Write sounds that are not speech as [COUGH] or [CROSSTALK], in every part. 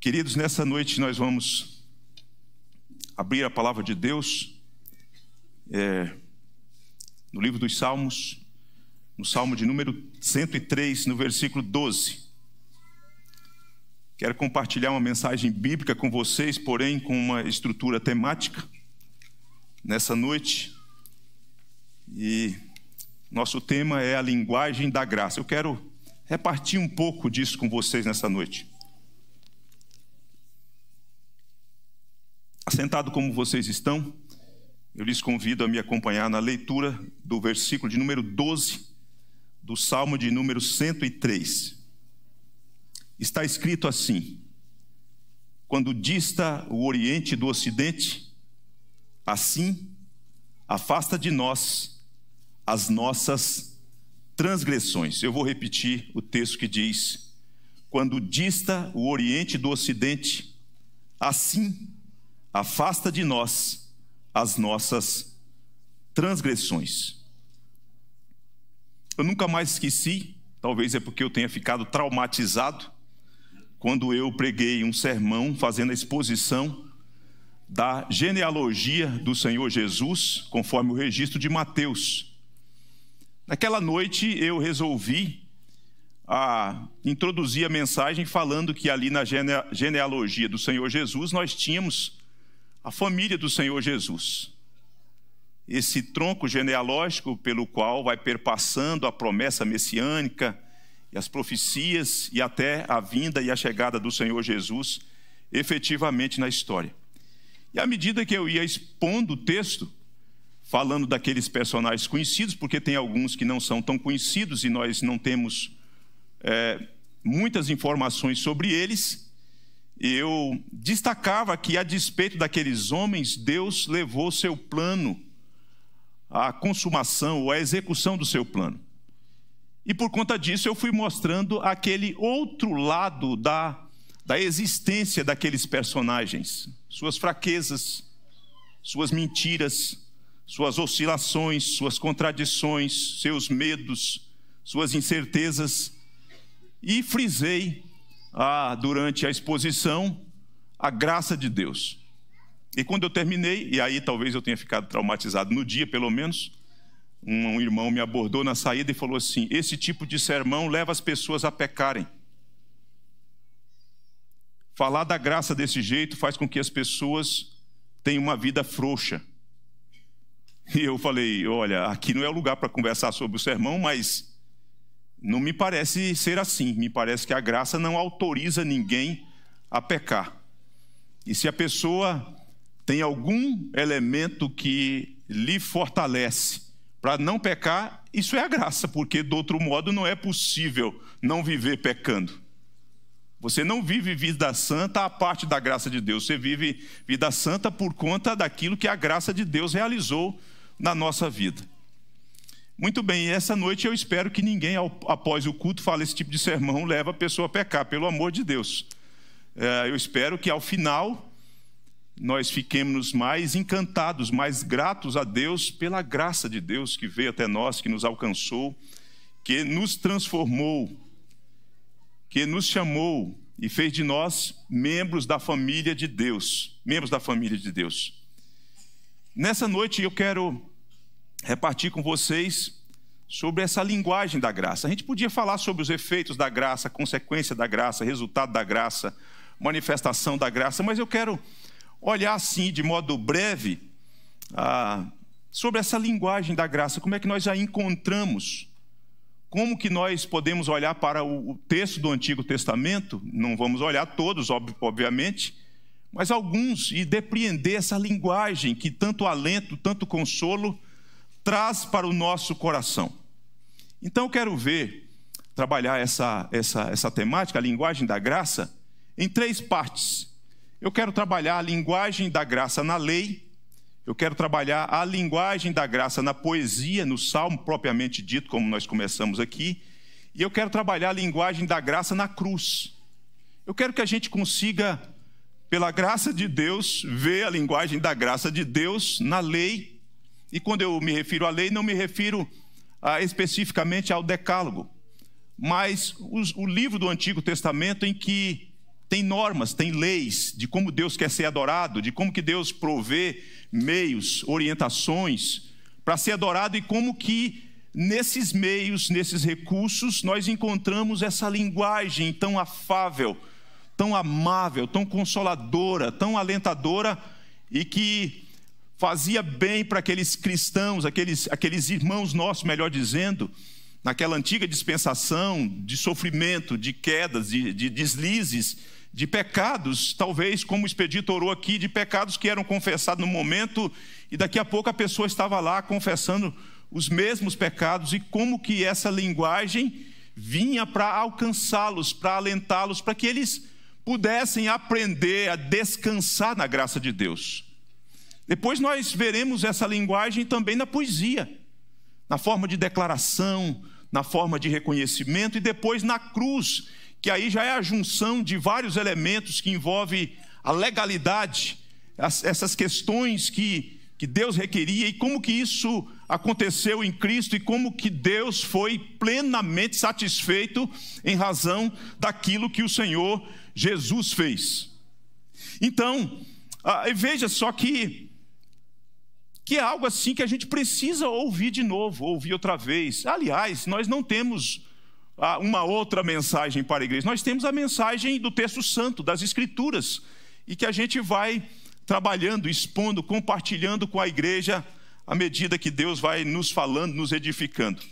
Queridos, nessa noite nós vamos abrir a palavra de Deus é, no livro dos Salmos, no Salmo de número 103, no versículo 12. Quero compartilhar uma mensagem bíblica com vocês, porém com uma estrutura temática nessa noite. E nosso tema é a linguagem da graça. Eu quero repartir um pouco disso com vocês nessa noite. Assentado como vocês estão, eu lhes convido a me acompanhar na leitura do versículo de número 12 do Salmo de número 103. Está escrito assim: Quando dista o Oriente do Ocidente, assim afasta de nós as nossas transgressões. Eu vou repetir o texto que diz: Quando dista o Oriente do Ocidente, assim afasta de nós as nossas transgressões. Eu nunca mais esqueci, talvez é porque eu tenha ficado traumatizado, quando eu preguei um sermão fazendo a exposição da genealogia do Senhor Jesus, conforme o registro de Mateus. Naquela noite eu resolvi a introduzir a mensagem falando que ali na genealogia do Senhor Jesus nós tínhamos a família do Senhor Jesus. Esse tronco genealógico pelo qual vai perpassando a promessa messiânica e as profecias e até a vinda e a chegada do Senhor Jesus efetivamente na história. E à medida que eu ia expondo o texto, falando daqueles personagens conhecidos, porque tem alguns que não são tão conhecidos e nós não temos é, muitas informações sobre eles, eu destacava que, a despeito daqueles homens, Deus levou seu plano à consumação ou à execução do seu plano. E por conta disso, eu fui mostrando aquele outro lado da, da existência daqueles personagens, suas fraquezas, suas mentiras, suas oscilações, suas contradições, seus medos, suas incertezas. E frisei durante a exposição a graça de Deus. E quando eu terminei, e aí talvez eu tenha ficado traumatizado no dia, pelo menos, um irmão me abordou na saída e falou assim: Esse tipo de sermão leva as pessoas a pecarem. Falar da graça desse jeito faz com que as pessoas tenham uma vida frouxa. E eu falei: Olha, aqui não é o lugar para conversar sobre o sermão, mas não me parece ser assim. Me parece que a graça não autoriza ninguém a pecar. E se a pessoa tem algum elemento que lhe fortalece para não pecar, isso é a graça, porque do outro modo não é possível não viver pecando. Você não vive vida santa à parte da graça de Deus, você vive vida santa por conta daquilo que a graça de Deus realizou na nossa vida. Muito bem, e essa noite eu espero que ninguém, após o culto, fale esse tipo de sermão, leva a pessoa a pecar, pelo amor de Deus. É, eu espero que ao final nós fiquemos mais encantados, mais gratos a Deus pela graça de Deus que veio até nós, que nos alcançou, que nos transformou, que nos chamou e fez de nós membros da família de Deus, membros da família de Deus. Nessa noite eu quero repartir com vocês sobre essa linguagem da graça. A gente podia falar sobre os efeitos da graça, consequência da graça, resultado da graça, manifestação da graça, mas eu quero olhar assim, de modo breve, ah, sobre essa linguagem da graça. Como é que nós a encontramos? Como que nós podemos olhar para o texto do Antigo Testamento? Não vamos olhar todos, obviamente, mas alguns, e depreender essa linguagem que tanto alento, tanto consolo traz para o nosso coração. Então eu quero ver, trabalhar essa, essa, essa temática, a linguagem da graça, em três partes. Eu quero trabalhar a linguagem da graça na lei, eu quero trabalhar a linguagem da graça na poesia, no salmo propriamente dito, como nós começamos aqui, e eu quero trabalhar a linguagem da graça na cruz. Eu quero que a gente consiga, pela graça de Deus, ver a linguagem da graça de Deus na lei e quando eu me refiro à lei, não me refiro ah, especificamente ao Decálogo, mas os, o livro do Antigo Testamento em que tem normas, tem leis de como Deus quer ser adorado, de como que Deus provê meios, orientações para ser adorado e como que nesses meios, nesses recursos, nós encontramos essa linguagem tão afável, tão amável, tão consoladora, tão alentadora e que fazia bem para aqueles cristãos, aqueles, aqueles irmãos nossos, melhor dizendo, naquela antiga dispensação de sofrimento, de quedas, de, de deslizes, de pecados, talvez como o expedito orou aqui, de pecados que eram confessados no momento e daqui a pouco a pessoa estava lá confessando os mesmos pecados e como que essa linguagem vinha para alcançá-los, para alentá-los, para que eles pudessem aprender a descansar na graça de Deus. Depois nós veremos essa linguagem também na poesia, na forma de declaração, na forma de reconhecimento e depois na cruz, que aí já é a junção de vários elementos que envolve a legalidade, essas questões que, que Deus requeria e como que isso aconteceu em Cristo e como que Deus foi plenamente satisfeito em razão daquilo que o Senhor Jesus fez. Então, ah, veja só que que é algo assim que a gente precisa ouvir de novo, ouvir outra vez. Aliás, nós não temos ah, uma outra mensagem para a igreja, nós temos a mensagem do texto santo, das escrituras, e que a gente vai trabalhando, expondo, compartilhando com a igreja à medida que Deus vai nos falando, nos edificando.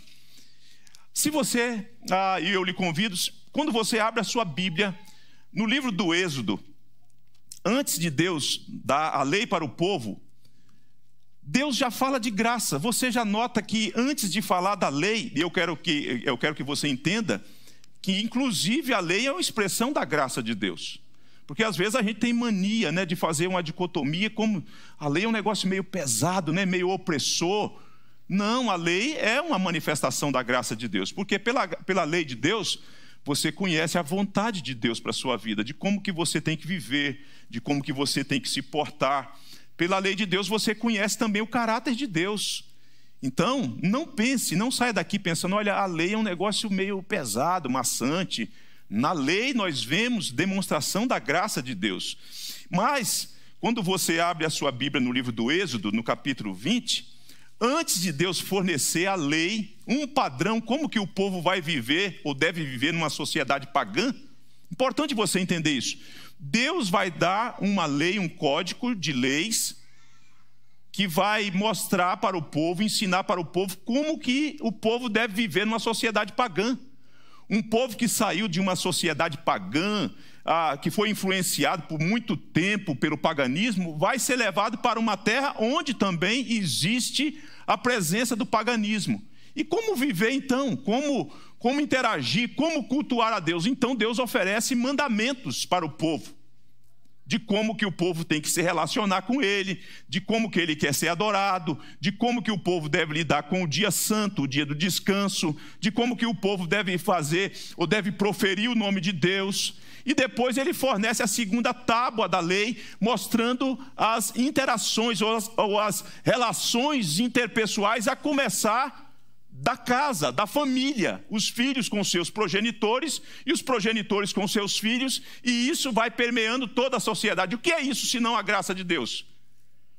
Se você, ah, e eu lhe convido, quando você abre a sua Bíblia no livro do Êxodo, antes de Deus dar a lei para o povo, Deus já fala de graça. Você já nota que antes de falar da lei, eu quero que, eu quero que você entenda que, inclusive, a lei é uma expressão da graça de Deus. Porque às vezes a gente tem mania né, de fazer uma dicotomia, como a lei é um negócio meio pesado, né, meio opressor. Não, a lei é uma manifestação da graça de Deus. Porque pela, pela lei de Deus, você conhece a vontade de Deus para a sua vida, de como que você tem que viver, de como que você tem que se portar pela lei de Deus você conhece também o caráter de Deus. Então, não pense, não saia daqui pensando, olha, a lei é um negócio meio pesado, maçante. Na lei nós vemos demonstração da graça de Deus. Mas, quando você abre a sua Bíblia no livro do Êxodo, no capítulo 20, antes de Deus fornecer a lei, um padrão, como que o povo vai viver ou deve viver numa sociedade pagã, importante você entender isso. Deus vai dar uma lei, um código de leis que vai mostrar para o povo, ensinar para o povo como que o povo deve viver numa sociedade pagã. Um povo que saiu de uma sociedade pagã, ah, que foi influenciado por muito tempo pelo paganismo, vai ser levado para uma terra onde também existe a presença do paganismo. E como viver então? Como como interagir, como cultuar a Deus. Então Deus oferece mandamentos para o povo de como que o povo tem que se relacionar com ele, de como que ele quer ser adorado, de como que o povo deve lidar com o dia santo, o dia do descanso, de como que o povo deve fazer ou deve proferir o nome de Deus. E depois ele fornece a segunda tábua da lei, mostrando as interações ou as, ou as relações interpessoais a começar da casa, da família, os filhos com seus progenitores e os progenitores com seus filhos, e isso vai permeando toda a sociedade. O que é isso senão a graça de Deus?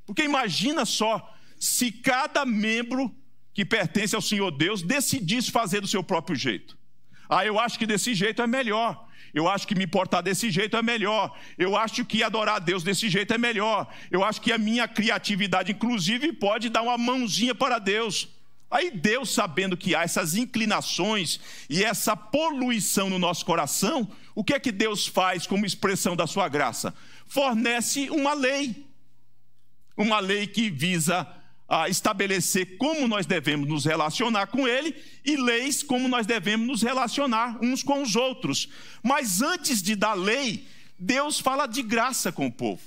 Porque imagina só se cada membro que pertence ao Senhor Deus decidisse fazer do seu próprio jeito. Ah, eu acho que desse jeito é melhor. Eu acho que me portar desse jeito é melhor. Eu acho que adorar a Deus desse jeito é melhor. Eu acho que a minha criatividade, inclusive, pode dar uma mãozinha para Deus Aí Deus, sabendo que há essas inclinações e essa poluição no nosso coração, o que é que Deus faz como expressão da sua graça? Fornece uma lei. Uma lei que visa a ah, estabelecer como nós devemos nos relacionar com Ele e leis como nós devemos nos relacionar uns com os outros. Mas antes de dar lei, Deus fala de graça com o povo.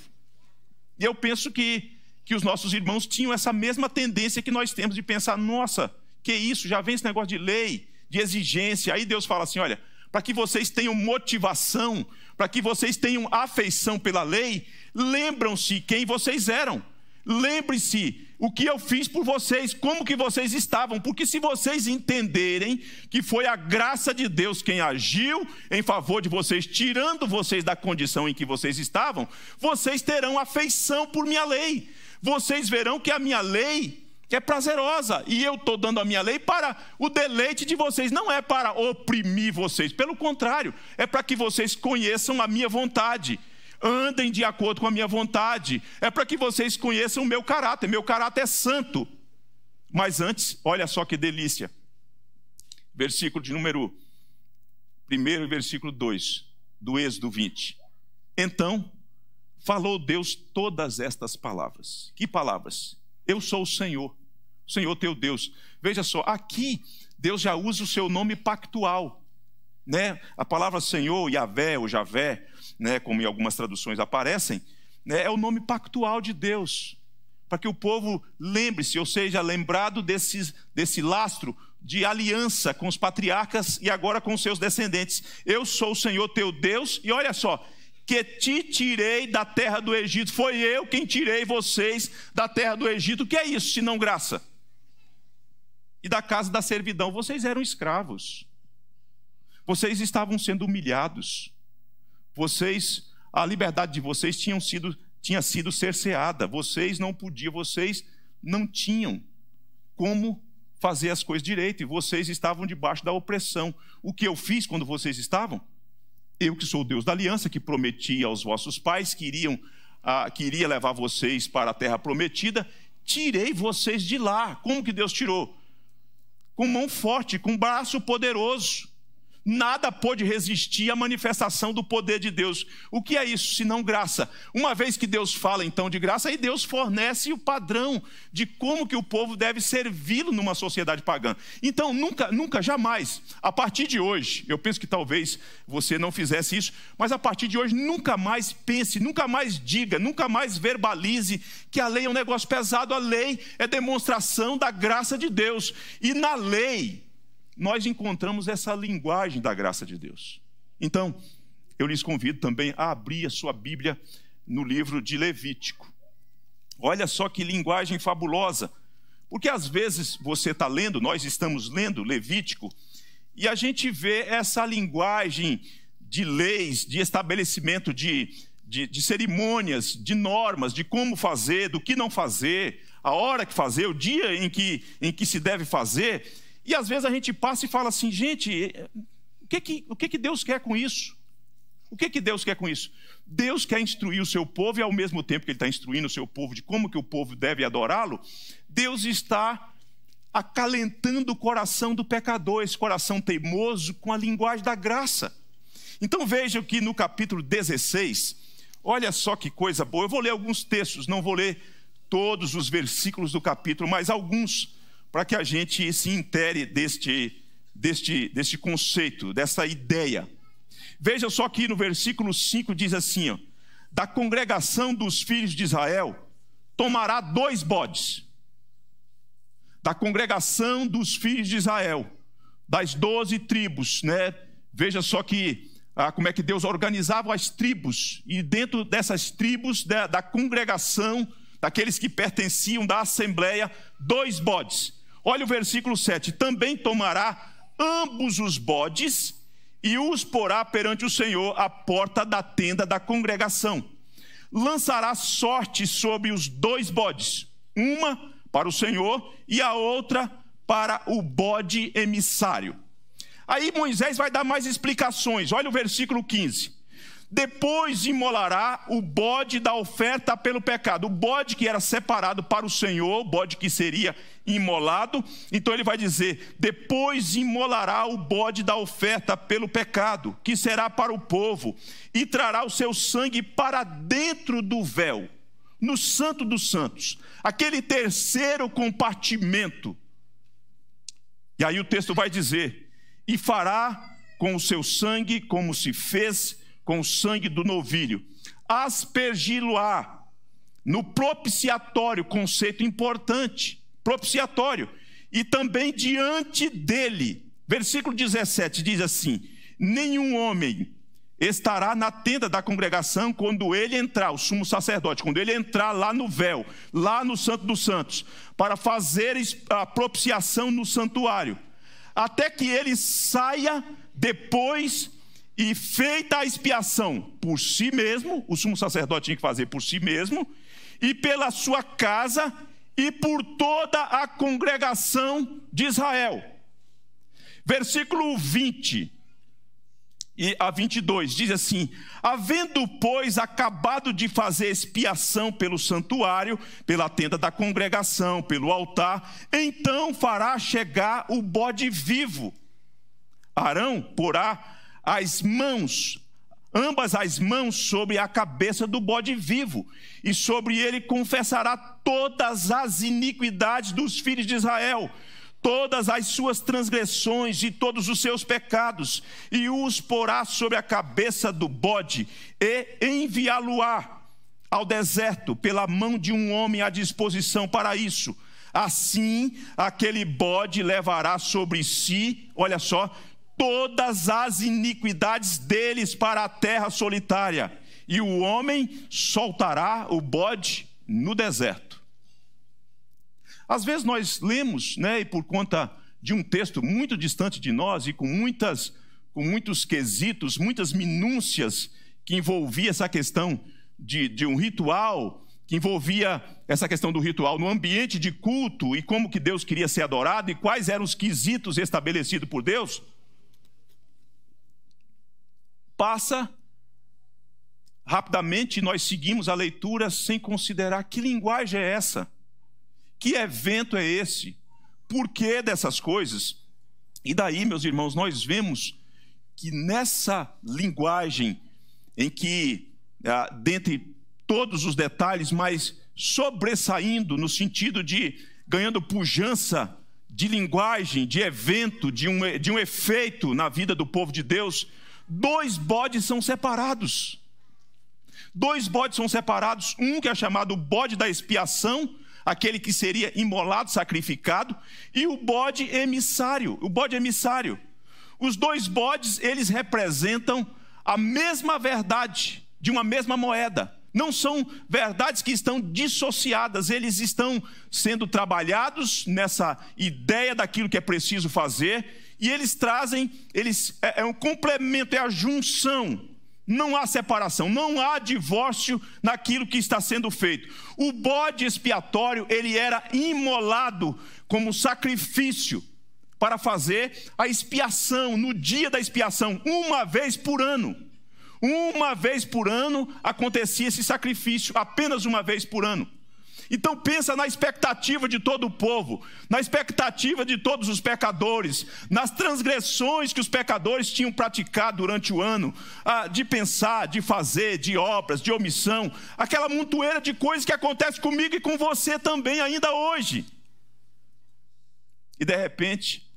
E eu penso que que os nossos irmãos tinham essa mesma tendência que nós temos de pensar: nossa, que isso, já vem esse negócio de lei, de exigência. Aí Deus fala assim: olha, para que vocês tenham motivação, para que vocês tenham afeição pela lei, lembram-se quem vocês eram. Lembre-se o que eu fiz por vocês, como que vocês estavam, porque se vocês entenderem que foi a graça de Deus quem agiu em favor de vocês, tirando vocês da condição em que vocês estavam, vocês terão afeição por minha lei, vocês verão que a minha lei é prazerosa e eu estou dando a minha lei para o deleite de vocês, não é para oprimir vocês, pelo contrário, é para que vocês conheçam a minha vontade. Andem de acordo com a minha vontade, é para que vocês conheçam o meu caráter. Meu caráter é santo. Mas antes, olha só que delícia. Versículo de número 1, versículo 2 do Êxodo 20. Então, falou Deus todas estas palavras. Que palavras? Eu sou o Senhor, o Senhor teu Deus. Veja só, aqui Deus já usa o seu nome pactual. Né? A palavra Senhor, Yahvé ou Javé, né, como em algumas traduções aparecem, né, é o nome pactual de Deus, para que o povo lembre-se, ou seja, lembrado desse, desse lastro de aliança com os patriarcas e agora com seus descendentes. Eu sou o Senhor teu Deus, e olha só, que te tirei da terra do Egito. Foi eu quem tirei vocês da terra do Egito. O que é isso, se não graça? E da casa da servidão. Vocês eram escravos. Vocês estavam sendo humilhados. Vocês, a liberdade de vocês tinham sido, tinha sido cerceada. Vocês não podiam, vocês não tinham como fazer as coisas direito e vocês estavam debaixo da opressão. O que eu fiz quando vocês estavam? Eu que sou o Deus da aliança, que prometi aos vossos pais que, iriam, ah, que iria levar vocês para a terra prometida, tirei vocês de lá. Como que Deus tirou? Com mão forte, com braço poderoso nada pôde resistir à manifestação do poder de Deus. O que é isso, senão graça? Uma vez que Deus fala então de graça, aí Deus fornece o padrão de como que o povo deve servi-lo numa sociedade pagã. Então, nunca, nunca, jamais, a partir de hoje, eu penso que talvez você não fizesse isso, mas a partir de hoje, nunca mais pense, nunca mais diga, nunca mais verbalize que a lei é um negócio pesado. A lei é demonstração da graça de Deus. E na lei, nós encontramos essa linguagem da graça de Deus. Então, eu lhes convido também a abrir a sua Bíblia no livro de Levítico. Olha só que linguagem fabulosa, porque às vezes você está lendo, nós estamos lendo Levítico, e a gente vê essa linguagem de leis, de estabelecimento de, de, de, cerimônias, de normas, de como fazer, do que não fazer, a hora que fazer, o dia em que, em que se deve fazer. E às vezes a gente passa e fala assim, gente, eh, o que que, o que, que Deus quer com isso? O que, que Deus quer com isso? Deus quer instruir o seu povo e ao mesmo tempo que ele está instruindo o seu povo de como que o povo deve adorá-lo, Deus está acalentando o coração do pecador, esse coração teimoso com a linguagem da graça. Então vejam que no capítulo 16, olha só que coisa boa. Eu vou ler alguns textos, não vou ler todos os versículos do capítulo, mas alguns para que a gente se intere deste, deste, deste conceito, dessa ideia. Veja só que no versículo 5 diz assim: ó, da congregação dos filhos de Israel tomará dois bodes. Da congregação dos filhos de Israel, das doze tribos, né? Veja só que ah, como é que Deus organizava as tribos, e dentro dessas tribos, da, da congregação, daqueles que pertenciam da assembleia, dois bodes. Olha o versículo 7: Também tomará ambos os bodes e os porá perante o Senhor à porta da tenda da congregação. Lançará sorte sobre os dois bodes, uma para o Senhor e a outra para o bode emissário. Aí Moisés vai dar mais explicações. Olha o versículo 15. Depois imolará o bode da oferta pelo pecado. O bode que era separado para o Senhor, o bode que seria imolado. Então ele vai dizer: Depois imolará o bode da oferta pelo pecado, que será para o povo, e trará o seu sangue para dentro do véu, no Santo dos Santos, aquele terceiro compartimento. E aí o texto vai dizer: E fará com o seu sangue como se fez com o sangue do novilho, aspergi-lo-á no propiciatório, conceito importante, propiciatório, e também diante dele. Versículo 17 diz assim: Nenhum homem estará na tenda da congregação quando ele entrar, o sumo sacerdote, quando ele entrar lá no véu, lá no Santo dos Santos, para fazer a propiciação no santuário, até que ele saia depois e feita a expiação por si mesmo, o sumo sacerdote tinha que fazer por si mesmo, e pela sua casa e por toda a congregação de Israel. Versículo 20 e a 22 diz assim: Havendo, pois, acabado de fazer expiação pelo santuário, pela tenda da congregação, pelo altar, então fará chegar o bode vivo. Arão porá as mãos, ambas as mãos sobre a cabeça do bode vivo, e sobre ele confessará todas as iniquidades dos filhos de Israel, todas as suas transgressões e todos os seus pecados, e os porá sobre a cabeça do bode, e enviá-lo-á ao deserto pela mão de um homem à disposição para isso. Assim, aquele bode levará sobre si, olha só, todas as iniquidades deles para a terra solitária, e o homem soltará o bode no deserto. Às vezes nós lemos, né, e por conta de um texto muito distante de nós e com muitas com muitos quesitos, muitas minúcias que envolvia essa questão de, de um ritual, que envolvia essa questão do ritual no ambiente de culto e como que Deus queria ser adorado e quais eram os quesitos estabelecidos por Deus passa rapidamente, nós seguimos a leitura sem considerar que linguagem é essa, que evento é esse, por que dessas coisas. E daí, meus irmãos, nós vemos que nessa linguagem, em que, ah, dentre todos os detalhes, mas sobressaindo no sentido de ganhando pujança de linguagem, de evento, de um, de um efeito na vida do povo de Deus, dois bodes são separados. Dois bodes são separados, um que é chamado bode da expiação, aquele que seria imolado, sacrificado, e o bode emissário, o bode emissário. Os dois bodes, eles representam a mesma verdade, de uma mesma moeda. Não são verdades que estão dissociadas, eles estão sendo trabalhados nessa ideia daquilo que é preciso fazer e eles trazem, eles é, é um complemento, é a junção. Não há separação, não há divórcio naquilo que está sendo feito. O bode expiatório, ele era imolado como sacrifício para fazer a expiação, no dia da expiação, uma vez por ano. Uma vez por ano acontecia esse sacrifício, apenas uma vez por ano. Então pensa na expectativa de todo o povo, na expectativa de todos os pecadores, nas transgressões que os pecadores tinham praticado durante o ano, ah, de pensar, de fazer, de obras, de omissão, aquela montoeira de coisas que acontece comigo e com você também ainda hoje. E de repente,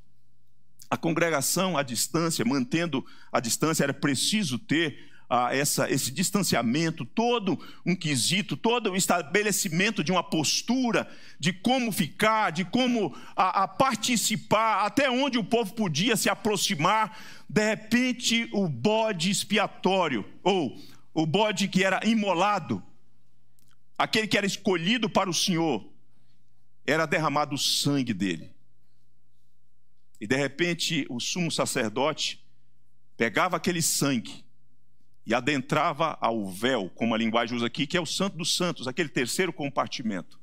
a congregação à distância, mantendo a distância, era preciso ter ah, essa, esse distanciamento, todo um quesito, todo o estabelecimento de uma postura, de como ficar, de como a, a participar, até onde o povo podia se aproximar, de repente o bode expiatório, ou o bode que era imolado, aquele que era escolhido para o Senhor, era derramado o sangue dele. E de repente o sumo sacerdote pegava aquele sangue e adentrava ao véu, como a linguagem usa aqui, que é o Santo dos Santos, aquele terceiro compartimento.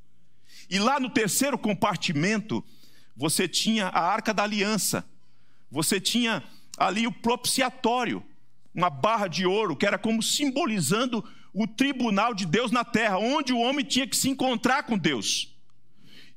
E lá no terceiro compartimento, você tinha a arca da aliança, você tinha ali o propiciatório, uma barra de ouro, que era como simbolizando o tribunal de Deus na terra, onde o homem tinha que se encontrar com Deus.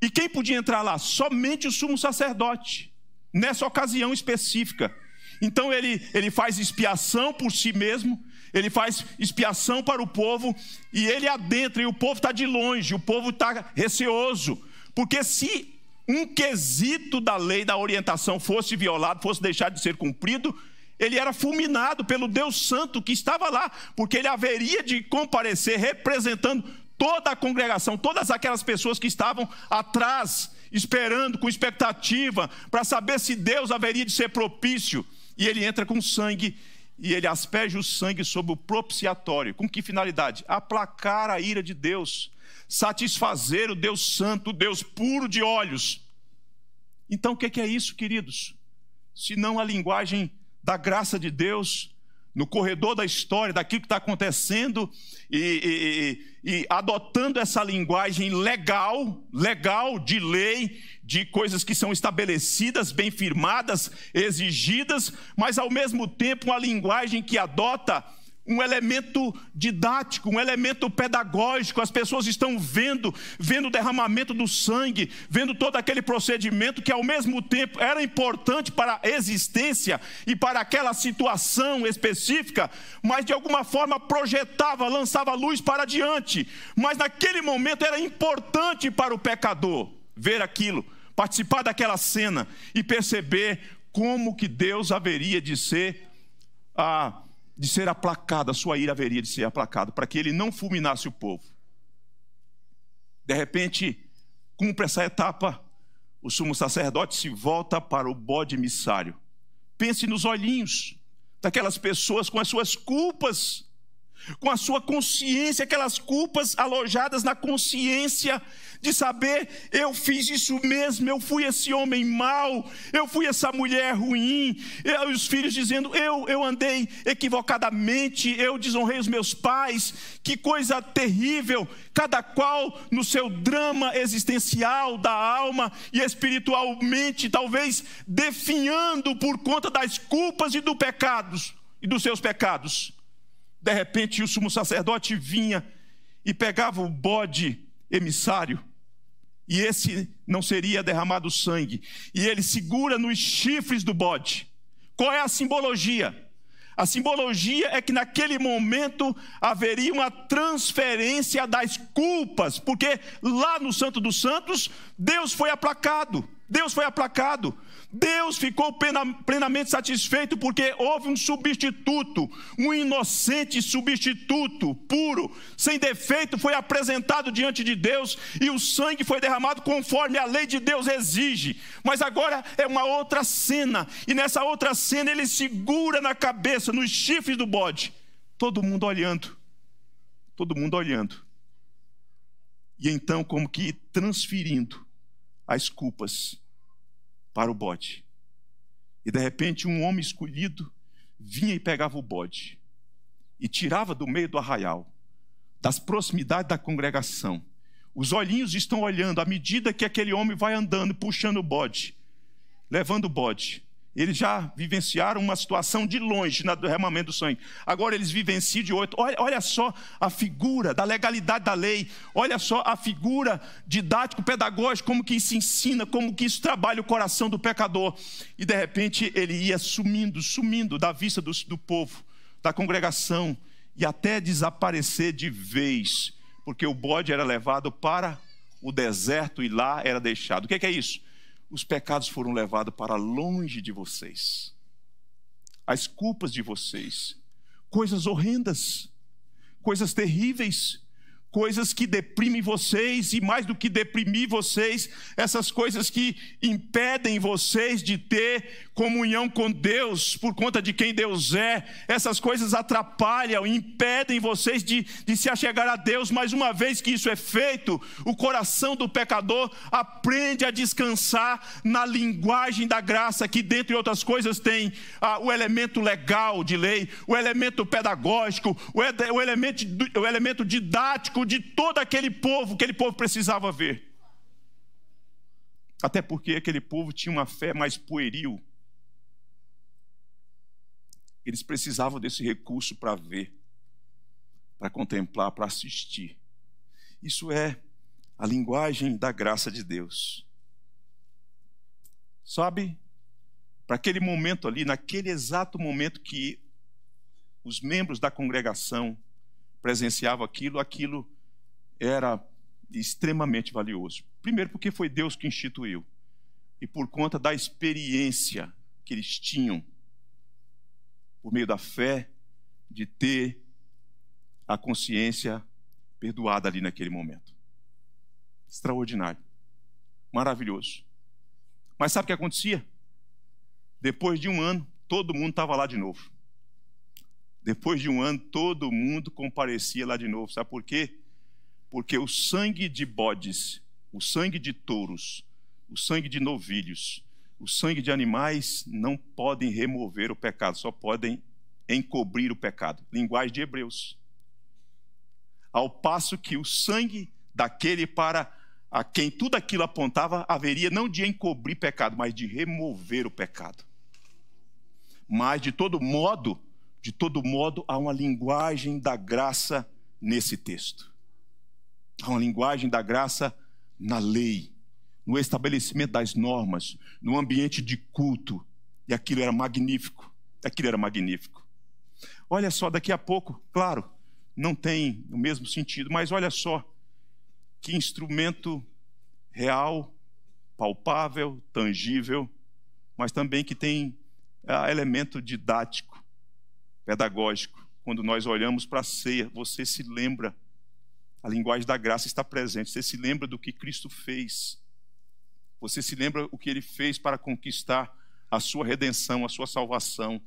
E quem podia entrar lá? Somente o sumo sacerdote, nessa ocasião específica. Então ele, ele faz expiação por si mesmo, ele faz expiação para o povo e ele adentra, e o povo está de longe, o povo está receoso, porque se um quesito da lei da orientação fosse violado, fosse deixado de ser cumprido, ele era fulminado pelo Deus Santo que estava lá, porque ele haveria de comparecer representando toda a congregação, todas aquelas pessoas que estavam atrás, esperando, com expectativa, para saber se Deus haveria de ser propício. E ele entra com sangue e ele asperge o sangue sobre o propiciatório. Com que finalidade? Aplacar a ira de Deus, satisfazer o Deus Santo, o Deus puro de olhos. Então, o que é, é isso, queridos? Se não a linguagem da graça de Deus, no corredor da história, daquilo que está acontecendo e, e, e, e, adotando essa linguagem legal, legal de lei, de coisas que são estabelecidas, bem firmadas, exigidas, mas ao mesmo tempo uma linguagem que adota um elemento didático, um elemento pedagógico. As pessoas estão vendo, vendo o derramamento do sangue, vendo todo aquele procedimento que ao mesmo tempo era importante para a existência e para aquela situação específica, mas de alguma forma projetava, lançava luz para adiante. Mas naquele momento era importante para o pecador ver aquilo, participar daquela cena e perceber como que Deus haveria de ser a ah, de ser aplacada a sua ira haveria de ser aplacado, para que ele não fulminasse o povo. De repente, cumpre essa etapa, o sumo sacerdote se volta para o bode emissário. Pense nos olhinhos daquelas pessoas com as suas culpas com a sua consciência, aquelas culpas alojadas na consciência de saber: eu fiz isso mesmo, eu fui esse homem mau, eu fui essa mulher ruim. E os filhos dizendo: eu, eu andei equivocadamente, eu desonrei os meus pais. Que coisa terrível! Cada qual no seu drama existencial da alma e espiritualmente, talvez definhando por conta das culpas e do pecados e dos seus pecados. De repente, o sumo sacerdote vinha e pegava o bode emissário, e esse não seria derramado sangue, e ele segura nos chifres do bode. Qual é a simbologia? A simbologia é que naquele momento haveria uma transferência das culpas, porque lá no Santo dos Santos, Deus foi aplacado. Deus foi aplacado. Deus ficou plenamente satisfeito porque houve um substituto, um inocente substituto, puro, sem defeito, foi apresentado diante de Deus e o sangue foi derramado conforme a lei de Deus exige. Mas agora é uma outra cena, e nessa outra cena ele segura na cabeça, nos chifres do bode. Todo mundo olhando. Todo mundo olhando. E então, como que transferindo as culpas para o bode. E de repente um homem escolhido vinha e pegava o bode e tirava do meio do arraial, das proximidades da congregação. Os olhinhos estão olhando à medida que aquele homem vai andando, puxando o bode, levando o bode. Eles já vivenciaram uma situação de longe na derramamento do sangue. Agora eles vivenciam de oito. Olha, olha só a figura da legalidade da lei. Olha só a figura didático-pedagógica, como que isso ensina, como que isso trabalha o coração do pecador. E de repente ele ia sumindo, sumindo da vista do, do povo, da congregação, e até desaparecer de vez, porque o bode era levado para o deserto e lá era deixado. O que é, que é isso? os pecados foram levados para longe de vocês, as culpas de vocês, coisas horrendas, coisas terríveis coisas que deprimem vocês, e mais do que deprimir vocês, essas coisas que impedem vocês de ter comunhão com Deus por conta de quem Deus é, essas coisas atrapalham, impedem vocês de, de se achegar a Deus, mas uma vez que isso é feito, o coração do pecador aprende a descansar na linguagem da graça, que dentre outras coisas tem ah, o elemento legal de lei, o elemento pedagógico, o, o, elemento, o elemento didático de todo aquele povo, aquele povo precisava ver. Até porque aquele povo tinha uma fé mais pueril. Eles precisavam desse recurso para ver, para contemplar, para assistir. Isso é a linguagem da graça de Deus. Sabe? Para aquele momento ali, naquele exato momento que os membros da congregação presenciavam aquilo, aquilo era extremamente valioso. Primeiro, porque foi Deus que instituiu, e por conta da experiência que eles tinham, por meio da fé, de ter a consciência perdoada ali naquele momento. Extraordinário. Maravilhoso. Mas sabe o que acontecia? Depois de um ano, todo mundo estava lá de novo. Depois de um ano, todo mundo comparecia lá de novo. Sabe por quê? porque o sangue de bodes, o sangue de touros, o sangue de novilhos, o sangue de animais não podem remover o pecado, só podem encobrir o pecado. Linguagem de Hebreus. Ao passo que o sangue daquele para a quem tudo aquilo apontava haveria não de encobrir pecado, mas de remover o pecado. Mas de todo modo, de todo modo há uma linguagem da graça nesse texto. Há uma linguagem da graça na lei, no estabelecimento das normas, no ambiente de culto. E aquilo era magnífico. Aquilo era magnífico. Olha só, daqui a pouco, claro, não tem o mesmo sentido, mas olha só que instrumento real, palpável, tangível, mas também que tem ah, elemento didático, pedagógico. Quando nós olhamos para a ceia, você se lembra a linguagem da graça está presente. Você se lembra do que Cristo fez. Você se lembra o que ele fez para conquistar a sua redenção, a sua salvação.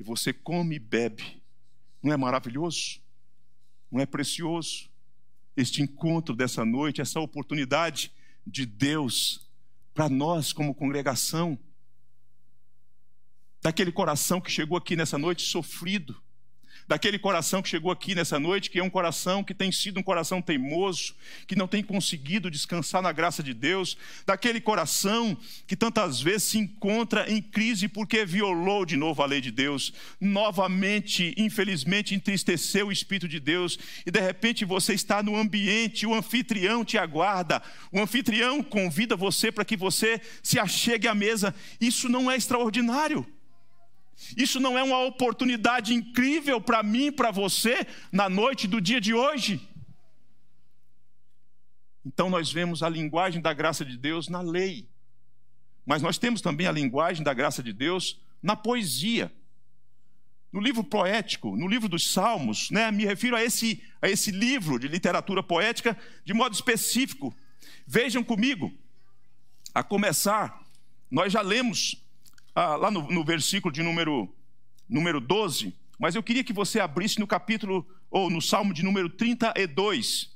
E você come e bebe. Não é maravilhoso? Não é precioso? Este encontro dessa noite, essa oportunidade de Deus para nós como congregação. Daquele coração que chegou aqui nessa noite sofrido, daquele coração que chegou aqui nessa noite, que é um coração que tem sido um coração teimoso, que não tem conseguido descansar na graça de Deus, daquele coração que tantas vezes se encontra em crise porque violou de novo a lei de Deus, novamente, infelizmente, entristeceu o Espírito de Deus, e de repente você está no ambiente, o anfitrião te aguarda, o anfitrião convida você para que você se achegue à mesa. Isso não é extraordinário. Isso não é uma oportunidade incrível para mim, para você, na noite do dia de hoje? Então nós vemos a linguagem da graça de Deus na lei. Mas nós temos também a linguagem da graça de Deus na poesia. No livro poético, no livro dos Salmos, né, me refiro a esse, a esse livro de literatura poética de modo específico. Vejam comigo, a começar, nós já lemos ah, lá no, no, versículo de número, número 12, mas eu queria que você abrisse no capítulo, ou no salmo de número 32.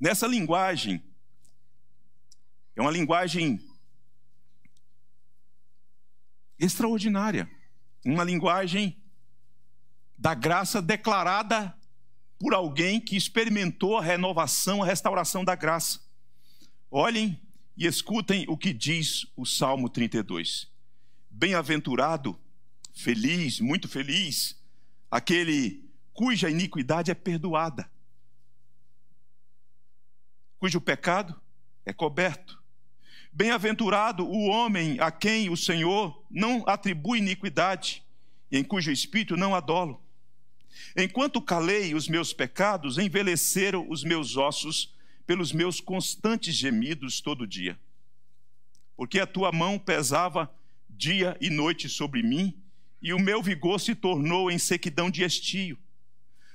Nessa linguagem, é uma linguagem extraordinária, uma linguagem da graça declarada por alguém que experimentou a renovação, a restauração da graça. Olhem e escutem o que diz o Salmo 32. Bem-aventurado, feliz, muito feliz, aquele cuja iniquidade é perdoada, cujo pecado é coberto. Bem-aventurado o homem a quem o Senhor não atribui iniquidade, e em cujo espírito não há dolo. Enquanto calei os meus pecados, envelheceram os meus ossos pelos meus constantes gemidos todo dia. Porque a tua mão pesava dia e noite sobre mim, e o meu vigor se tornou em sequidão de estio.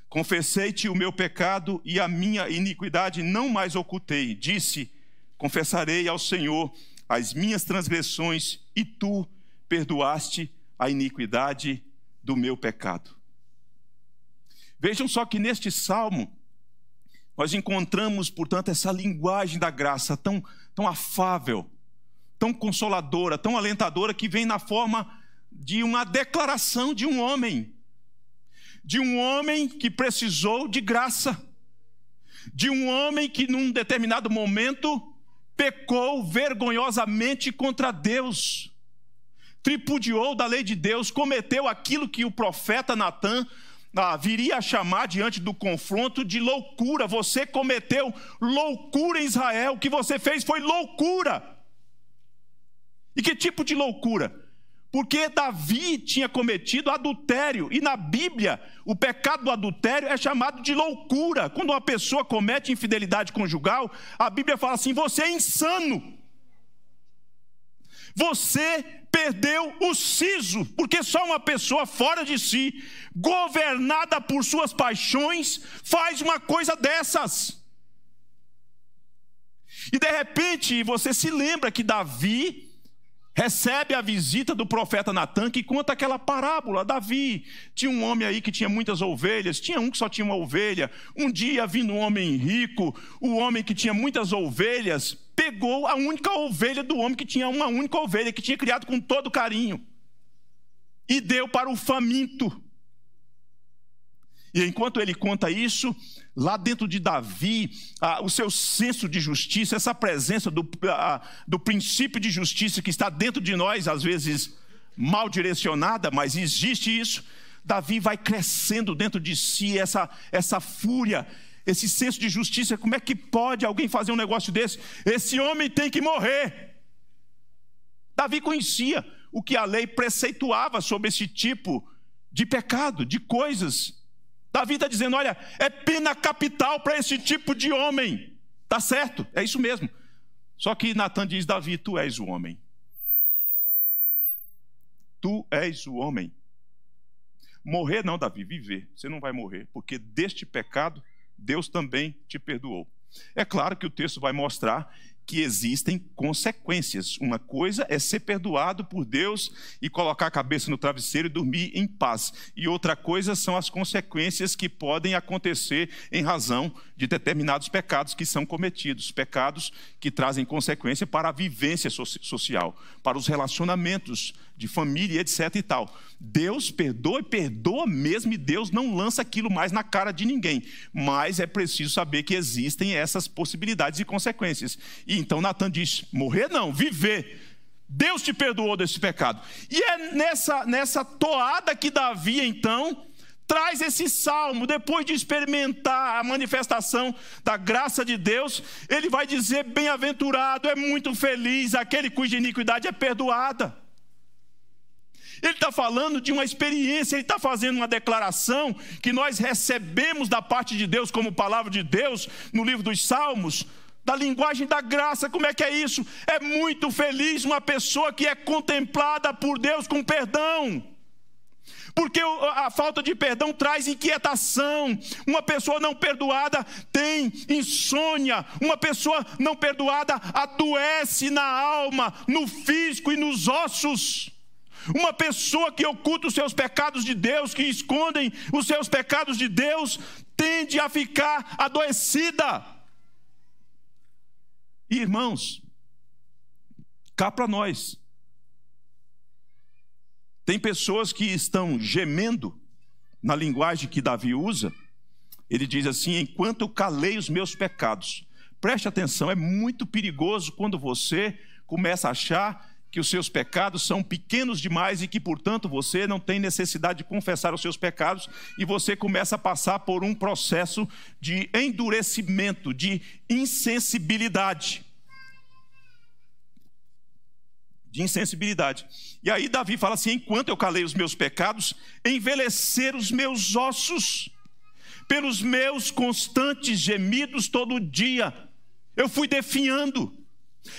Confessei-te o meu pecado e a minha iniquidade não mais ocultei. Disse: Confessarei ao Senhor as minhas transgressões, e tu perdoaste a iniquidade do meu pecado. Vejam só que neste salmo nós encontramos, portanto, essa linguagem da graça tão, tão afável, tão consoladora, tão alentadora, que vem na forma de uma declaração de um homem, de um homem que precisou de graça, de um homem que, num determinado momento, pecou vergonhosamente contra Deus, tripudiou da lei de Deus, cometeu aquilo que o profeta Natan ah, viria a chamar diante do confronto de loucura. Você cometeu loucura em Israel. O que você fez foi loucura. E que tipo de loucura? Porque Davi tinha cometido adultério, e na Bíblia o pecado do adultério é chamado de loucura. Quando uma pessoa comete infidelidade conjugal, a Bíblia fala assim: você é insano. Você perdeu o siso, porque só uma pessoa fora de si, governada por suas paixões, faz uma coisa dessas. E de repente você se lembra que Davi recebe a visita do profeta Natan que conta aquela parábola. Davi tinha um homem aí que tinha muitas ovelhas, tinha um que só tinha uma ovelha. Um dia vindo um homem rico, o um homem que tinha muitas ovelhas, pegou a única ovelha do homem que tinha uma única ovelha, que tinha criado com todo carinho, e deu para o faminto. E enquanto ele conta isso, lá dentro de Davi, ah, o seu senso de justiça, essa presença do, ah, do princípio de justiça que está dentro de nós, às vezes mal direcionada, mas existe isso. Davi vai crescendo dentro de si essa, essa fúria, esse senso de justiça, como é que pode alguém fazer um negócio desse? Esse homem tem que morrer. Davi conhecia o que a lei preceituava sobre esse tipo de pecado, de coisas. Davi está dizendo: olha, é pena capital para esse tipo de homem. Tá certo, é isso mesmo. Só que Natan diz: Davi, tu és o homem. Tu és o homem. Morrer não, Davi, viver. Você não vai morrer, porque deste pecado Deus também te perdoou. É claro que o texto vai mostrar que existem consequências. Uma coisa é ser perdoado por Deus e colocar a cabeça no travesseiro e dormir em paz. E outra coisa são as consequências que podem acontecer em razão de determinados pecados que são cometidos, pecados que trazem consequência para a vivência social, para os relacionamentos de família, etc e tal. Deus perdoa e perdoa mesmo, e Deus não lança aquilo mais na cara de ninguém. Mas é preciso saber que existem essas possibilidades e consequências. E então Natan diz: morrer não, viver. Deus te perdoou desse pecado. E é nessa, nessa toada que Davi, então, traz esse salmo, depois de experimentar a manifestação da graça de Deus, ele vai dizer: Bem-aventurado, é muito feliz aquele cuja iniquidade é perdoada. Ele está falando de uma experiência, ele está fazendo uma declaração que nós recebemos da parte de Deus, como palavra de Deus, no livro dos Salmos, da linguagem da graça. Como é que é isso? É muito feliz uma pessoa que é contemplada por Deus com perdão. Porque a falta de perdão traz inquietação. Uma pessoa não perdoada tem insônia. Uma pessoa não perdoada adoece na alma, no físico e nos ossos. Uma pessoa que oculta os seus pecados de Deus, que escondem os seus pecados de Deus, tende a ficar adoecida. E, irmãos, cá para nós. Tem pessoas que estão gemendo na linguagem que Davi usa. Ele diz assim: enquanto eu calei os meus pecados. Preste atenção, é muito perigoso quando você começa a achar que os seus pecados são pequenos demais e que, portanto, você não tem necessidade de confessar os seus pecados e você começa a passar por um processo de endurecimento, de insensibilidade. De insensibilidade. E aí, Davi fala assim: enquanto eu calei os meus pecados, envelheceram os meus ossos, pelos meus constantes gemidos todo dia, eu fui definhando,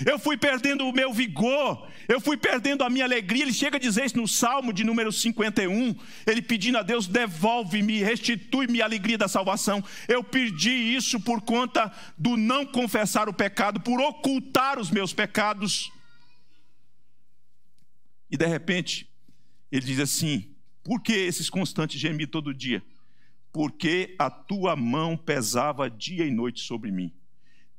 eu fui perdendo o meu vigor, eu fui perdendo a minha alegria. Ele chega a dizer isso no Salmo de número 51, ele pedindo a Deus: devolve-me, restitui-me a alegria da salvação. Eu perdi isso por conta do não confessar o pecado, por ocultar os meus pecados. E de repente, ele diz assim: por que esses constantes gemidos todo dia? Porque a tua mão pesava dia e noite sobre mim.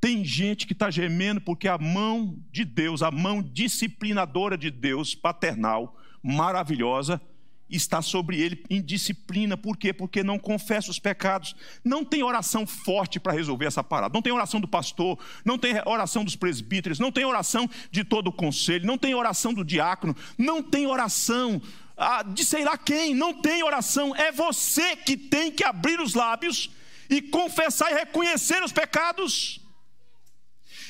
Tem gente que está gemendo porque a mão de Deus, a mão disciplinadora de Deus, paternal, maravilhosa, está sobre ele em disciplina. Por quê? Porque não confessa os pecados. Não tem oração forte para resolver essa parada. Não tem oração do pastor, não tem oração dos presbíteros, não tem oração de todo o conselho, não tem oração do diácono, não tem oração ah, de sei lá quem, não tem oração. É você que tem que abrir os lábios e confessar e reconhecer os pecados.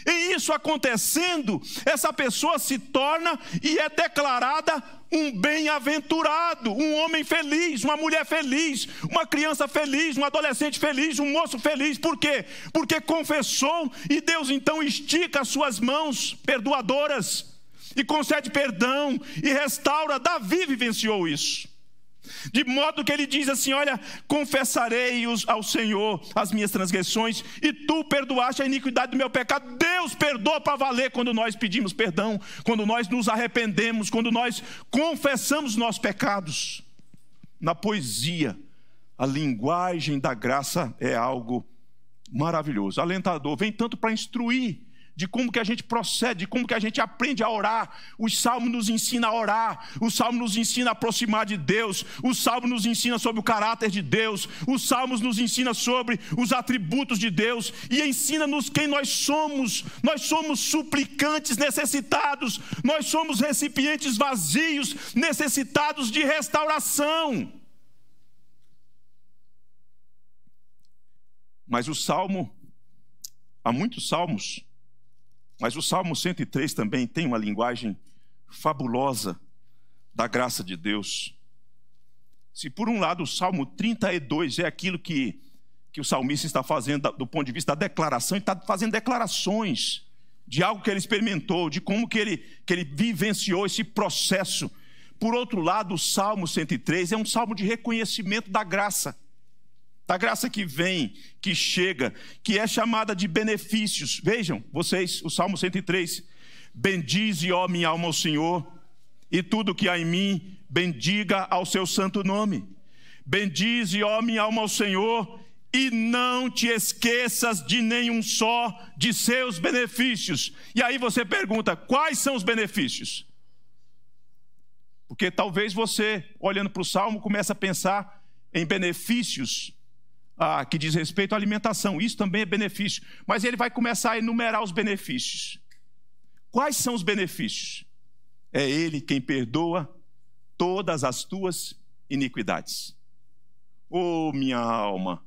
E isso acontecendo, essa pessoa se torna e é declarada um bem-aventurado, um homem feliz, uma mulher feliz, uma criança feliz, um adolescente feliz, um moço feliz. Por quê? Porque confessou e Deus então estica as suas mãos perdoadoras e concede perdão e restaura. Davi vivenciou isso. De modo que ele diz assim: Olha, confessarei ao Senhor as minhas transgressões, e tu perdoaste a iniquidade do meu pecado. Deus perdoa para valer quando nós pedimos perdão, quando nós nos arrependemos, quando nós confessamos nossos pecados. Na poesia, a linguagem da graça é algo maravilhoso, alentador, vem tanto para instruir de como que a gente procede, de como que a gente aprende a orar. O salmo nos ensina a orar, o salmo nos ensina a aproximar de Deus, o salmo nos ensina sobre o caráter de Deus, o salmo nos ensina sobre os atributos de Deus e ensina-nos quem nós somos. Nós somos suplicantes necessitados, nós somos recipientes vazios, necessitados de restauração. Mas o salmo há muitos salmos mas o Salmo 103 também tem uma linguagem fabulosa da graça de Deus. Se por um lado o Salmo 32 é aquilo que, que o salmista está fazendo do ponto de vista da declaração, ele está fazendo declarações de algo que ele experimentou, de como que ele, que ele vivenciou esse processo. Por outro lado, o Salmo 103 é um salmo de reconhecimento da graça da graça que vem, que chega, que é chamada de benefícios. Vejam, vocês, o Salmo 103. Bendize, ó minha alma, o Senhor, e tudo que há em mim, bendiga ao seu santo nome. Bendize, ó minha alma, o Senhor, e não te esqueças de nenhum só de seus benefícios. E aí você pergunta: quais são os benefícios? Porque talvez você, olhando para o salmo, comece a pensar em benefícios ah, que diz respeito à alimentação. Isso também é benefício. Mas ele vai começar a enumerar os benefícios. Quais são os benefícios? É ele quem perdoa todas as tuas iniquidades. Oh, minha alma,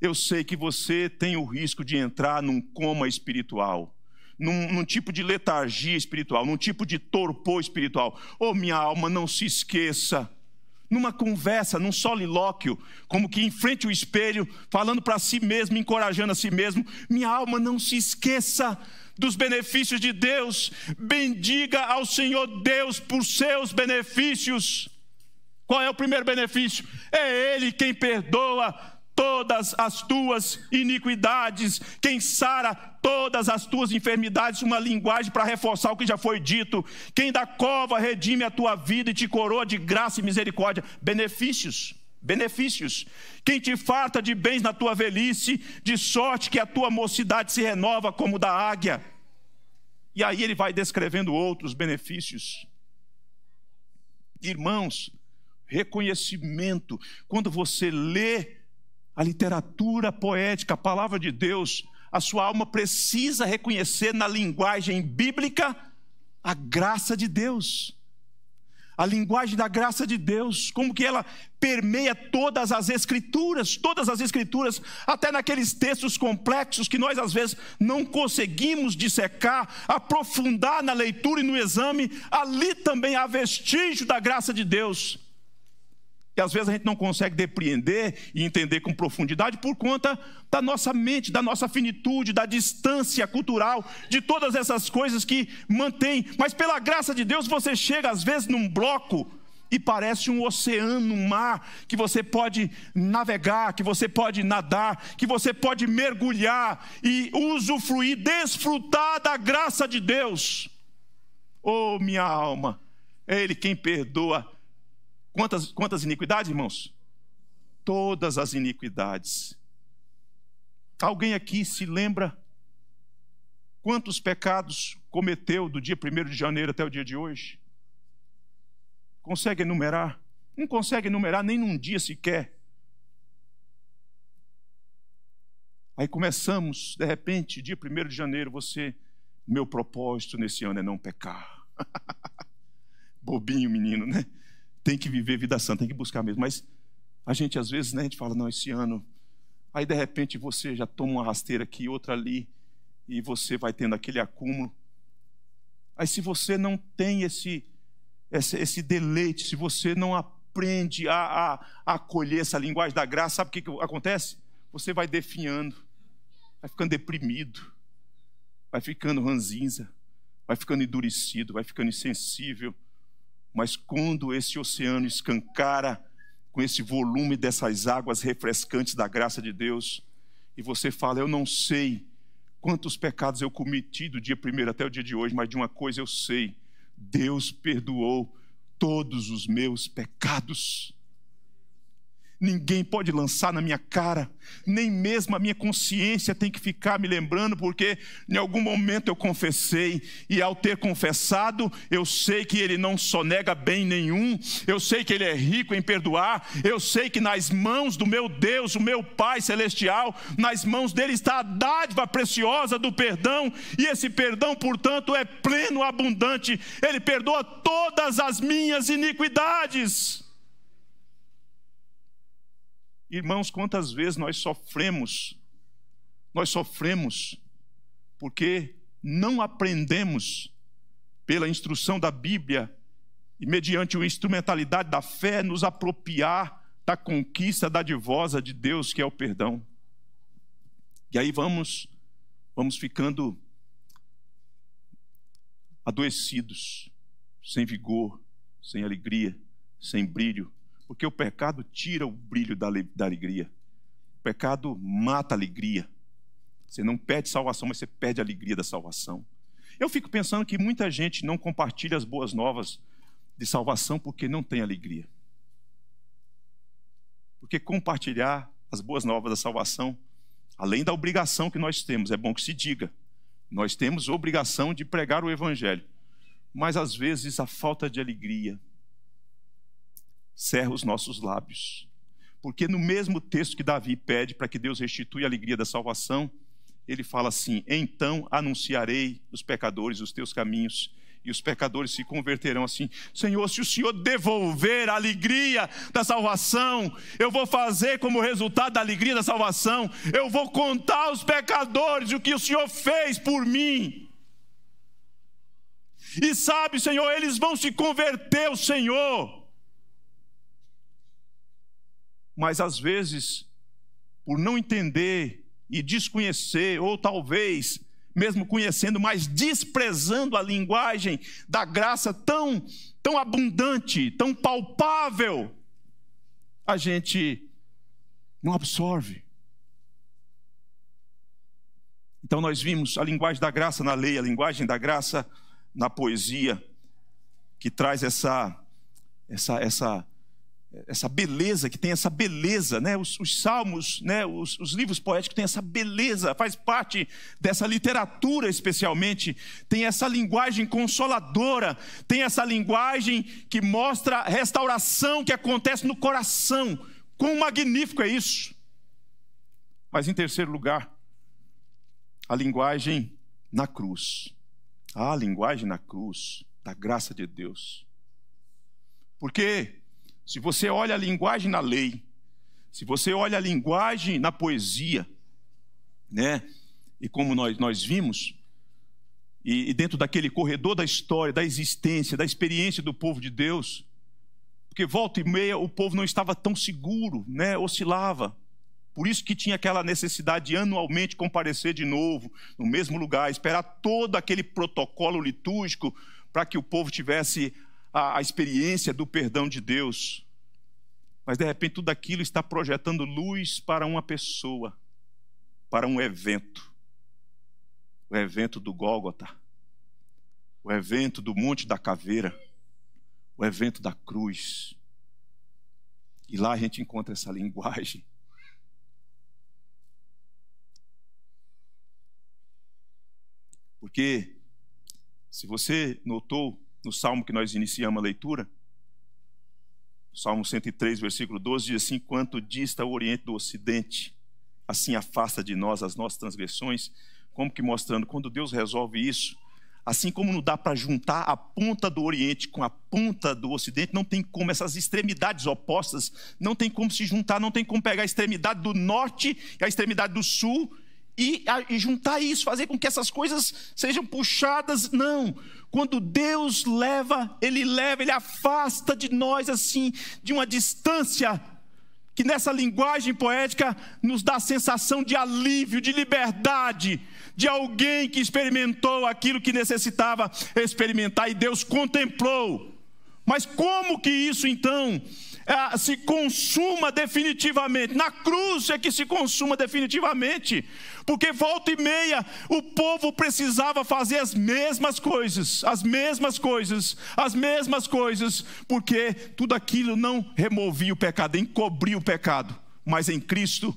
eu sei que você tem o risco de entrar num coma espiritual. Num, num, tipo de letargia espiritual, num tipo de torpor espiritual. Oh, minha alma, não se esqueça numa conversa, num solilóquio, como que em frente ao espelho, falando para si mesmo, encorajando a si mesmo: minha alma não se esqueça dos benefícios de Deus, bendiga ao Senhor Deus por seus benefícios. Qual é o primeiro benefício? É Ele quem perdoa todas as tuas iniquidades, quem sara todas as tuas enfermidades, uma linguagem para reforçar o que já foi dito, quem da cova redime a tua vida e te coroa de graça e misericórdia, benefícios, benefícios, quem te farta de bens na tua velhice, de sorte que a tua mocidade se renova como da águia. E aí ele vai descrevendo outros benefícios. Irmãos, reconhecimento, quando você lê a literatura poética, a palavra de Deus, a sua alma precisa reconhecer na linguagem bíblica a graça de Deus. A linguagem da graça de Deus, como que ela permeia todas as escrituras, todas as escrituras, até naqueles textos complexos que nós às vezes não conseguimos dissecar, aprofundar na leitura e no exame, ali também há vestígio da graça de Deus. E às vezes a gente não consegue depreender e entender com profundidade por conta da nossa mente, da nossa finitude, da distância cultural, de todas essas coisas que mantém. Mas pela graça de Deus você chega às vezes num bloco e parece um oceano, um mar que você pode navegar, que você pode nadar, que você pode mergulhar e usufruir, desfrutar da graça de Deus. Oh, minha alma, é Ele quem perdoa Quantas, quantas iniquidades, irmãos? Todas as iniquidades. Alguém aqui se lembra quantos pecados cometeu do dia 1 de janeiro até o dia de hoje? Consegue enumerar? Não consegue enumerar nem num dia sequer. Aí começamos, de repente, dia 1 de janeiro, você, meu propósito nesse ano é não pecar. [LAUGHS] Bobinho menino, né? tem que viver vida santa, tem que buscar mesmo. Mas a gente às vezes, né, a gente fala, não, esse ano. Aí de repente você já toma uma rasteira aqui, outra ali, e você vai tendo aquele acúmulo. Aí se você não tem esse, esse, esse deleite, se você não aprende a, a, a acolher essa linguagem da graça, sabe o que, que acontece? Você vai definhando, vai ficando deprimido, vai ficando ranzinza, vai ficando endurecido, vai ficando insensível, mas quando esse oceano escancara com esse volume dessas águas refrescantes da graça de Deus, e você fala: Eu não sei quantos pecados eu cometi do dia primeiro até o dia de hoje, mas de uma coisa eu sei: Deus perdoou todos os meus pecados ninguém pode lançar na minha cara, nem mesmo a minha consciência tem que ficar me lembrando, porque em algum momento eu confessei, e ao ter confessado, eu sei que ele não só nega bem nenhum, eu sei que ele é rico em perdoar, eu sei que nas mãos do meu Deus, o meu Pai celestial, nas mãos dele está a dádiva preciosa do perdão, e esse perdão, portanto, é pleno, abundante, ele perdoa todas as minhas iniquidades. Irmãos, quantas vezes nós sofremos, nós sofremos porque não aprendemos pela instrução da Bíblia e mediante uma instrumentalidade da fé nos apropriar da conquista da divosa de Deus que é o perdão. E aí vamos vamos ficando adoecidos, sem vigor, sem alegria, sem brilho, porque o pecado tira o brilho da, da alegria. O pecado mata a alegria. Você não perde salvação, mas você perde a alegria da salvação. Eu fico pensando que muita gente não compartilha as boas novas de salvação porque não tem alegria. Porque compartilhar as boas novas da salvação, além da obrigação que nós temos, é bom que se diga, nós temos obrigação de pregar o evangelho. Mas às vezes a falta de alegria, cerra os nossos lábios. Porque no mesmo texto que Davi pede para que Deus restitui a alegria da salvação, ele fala assim: Então anunciarei os pecadores os teus caminhos, e os pecadores se converterão assim: Senhor, se o Senhor devolver a alegria da salvação, eu vou fazer como resultado da alegria da salvação, eu vou contar aos pecadores o que o Senhor fez por mim. E sabe, Senhor, eles vão se converter, o Senhor mas às vezes, por não entender e desconhecer, ou talvez, mesmo conhecendo, mas desprezando a linguagem da graça tão, tão abundante, tão palpável, a gente não absorve. Então nós vimos a linguagem da graça na lei, a linguagem da graça na poesia, que traz essa essa essa essa beleza que tem essa beleza, né? Os, os salmos, né? Os, os, livros poéticos têm essa beleza, faz parte dessa literatura especialmente, tem essa linguagem consoladora, tem essa linguagem que mostra a restauração que acontece no coração. Quão magnífico é isso! Mas em terceiro lugar, a linguagem na cruz. Ah, a linguagem na cruz da graça de Deus. Porque se você olha a linguagem na lei, se você olha a linguagem na poesia, né? E como nós, nós vimos, e, e dentro daquele corredor da história, da existência, da experiência do povo de Deus, porque volta e meia o povo não estava tão seguro, né? Oscilava. Por isso que tinha aquela necessidade de anualmente comparecer de novo no mesmo lugar, esperar todo aquele protocolo litúrgico para que o povo tivesse a, a experiência do perdão de Deus. Mas de repente tudo aquilo está projetando luz para uma pessoa, para um evento. O evento do Gólgota, o evento do Monte da Caveira, o evento da cruz. E lá a gente encontra essa linguagem. Porque, se você notou, no salmo que nós iniciamos a leitura, Salmo 103, versículo 12, diz assim: Quanto dista o Oriente do Ocidente, assim afasta de nós as nossas transgressões. Como que mostrando, quando Deus resolve isso, assim como não dá para juntar a ponta do Oriente com a ponta do Ocidente, não tem como, essas extremidades opostas, não tem como se juntar, não tem como pegar a extremidade do Norte e a extremidade do Sul e, e juntar isso, fazer com que essas coisas sejam puxadas. Não. Quando Deus leva, Ele leva, Ele afasta de nós assim, de uma distância que nessa linguagem poética nos dá a sensação de alívio, de liberdade, de alguém que experimentou aquilo que necessitava experimentar e Deus contemplou. Mas como que isso então ah, se consuma definitivamente. Na cruz é que se consuma definitivamente. Porque volta e meia o povo precisava fazer as mesmas coisas, as mesmas coisas, as mesmas coisas, porque tudo aquilo não removia o pecado, encobria o pecado. Mas em Cristo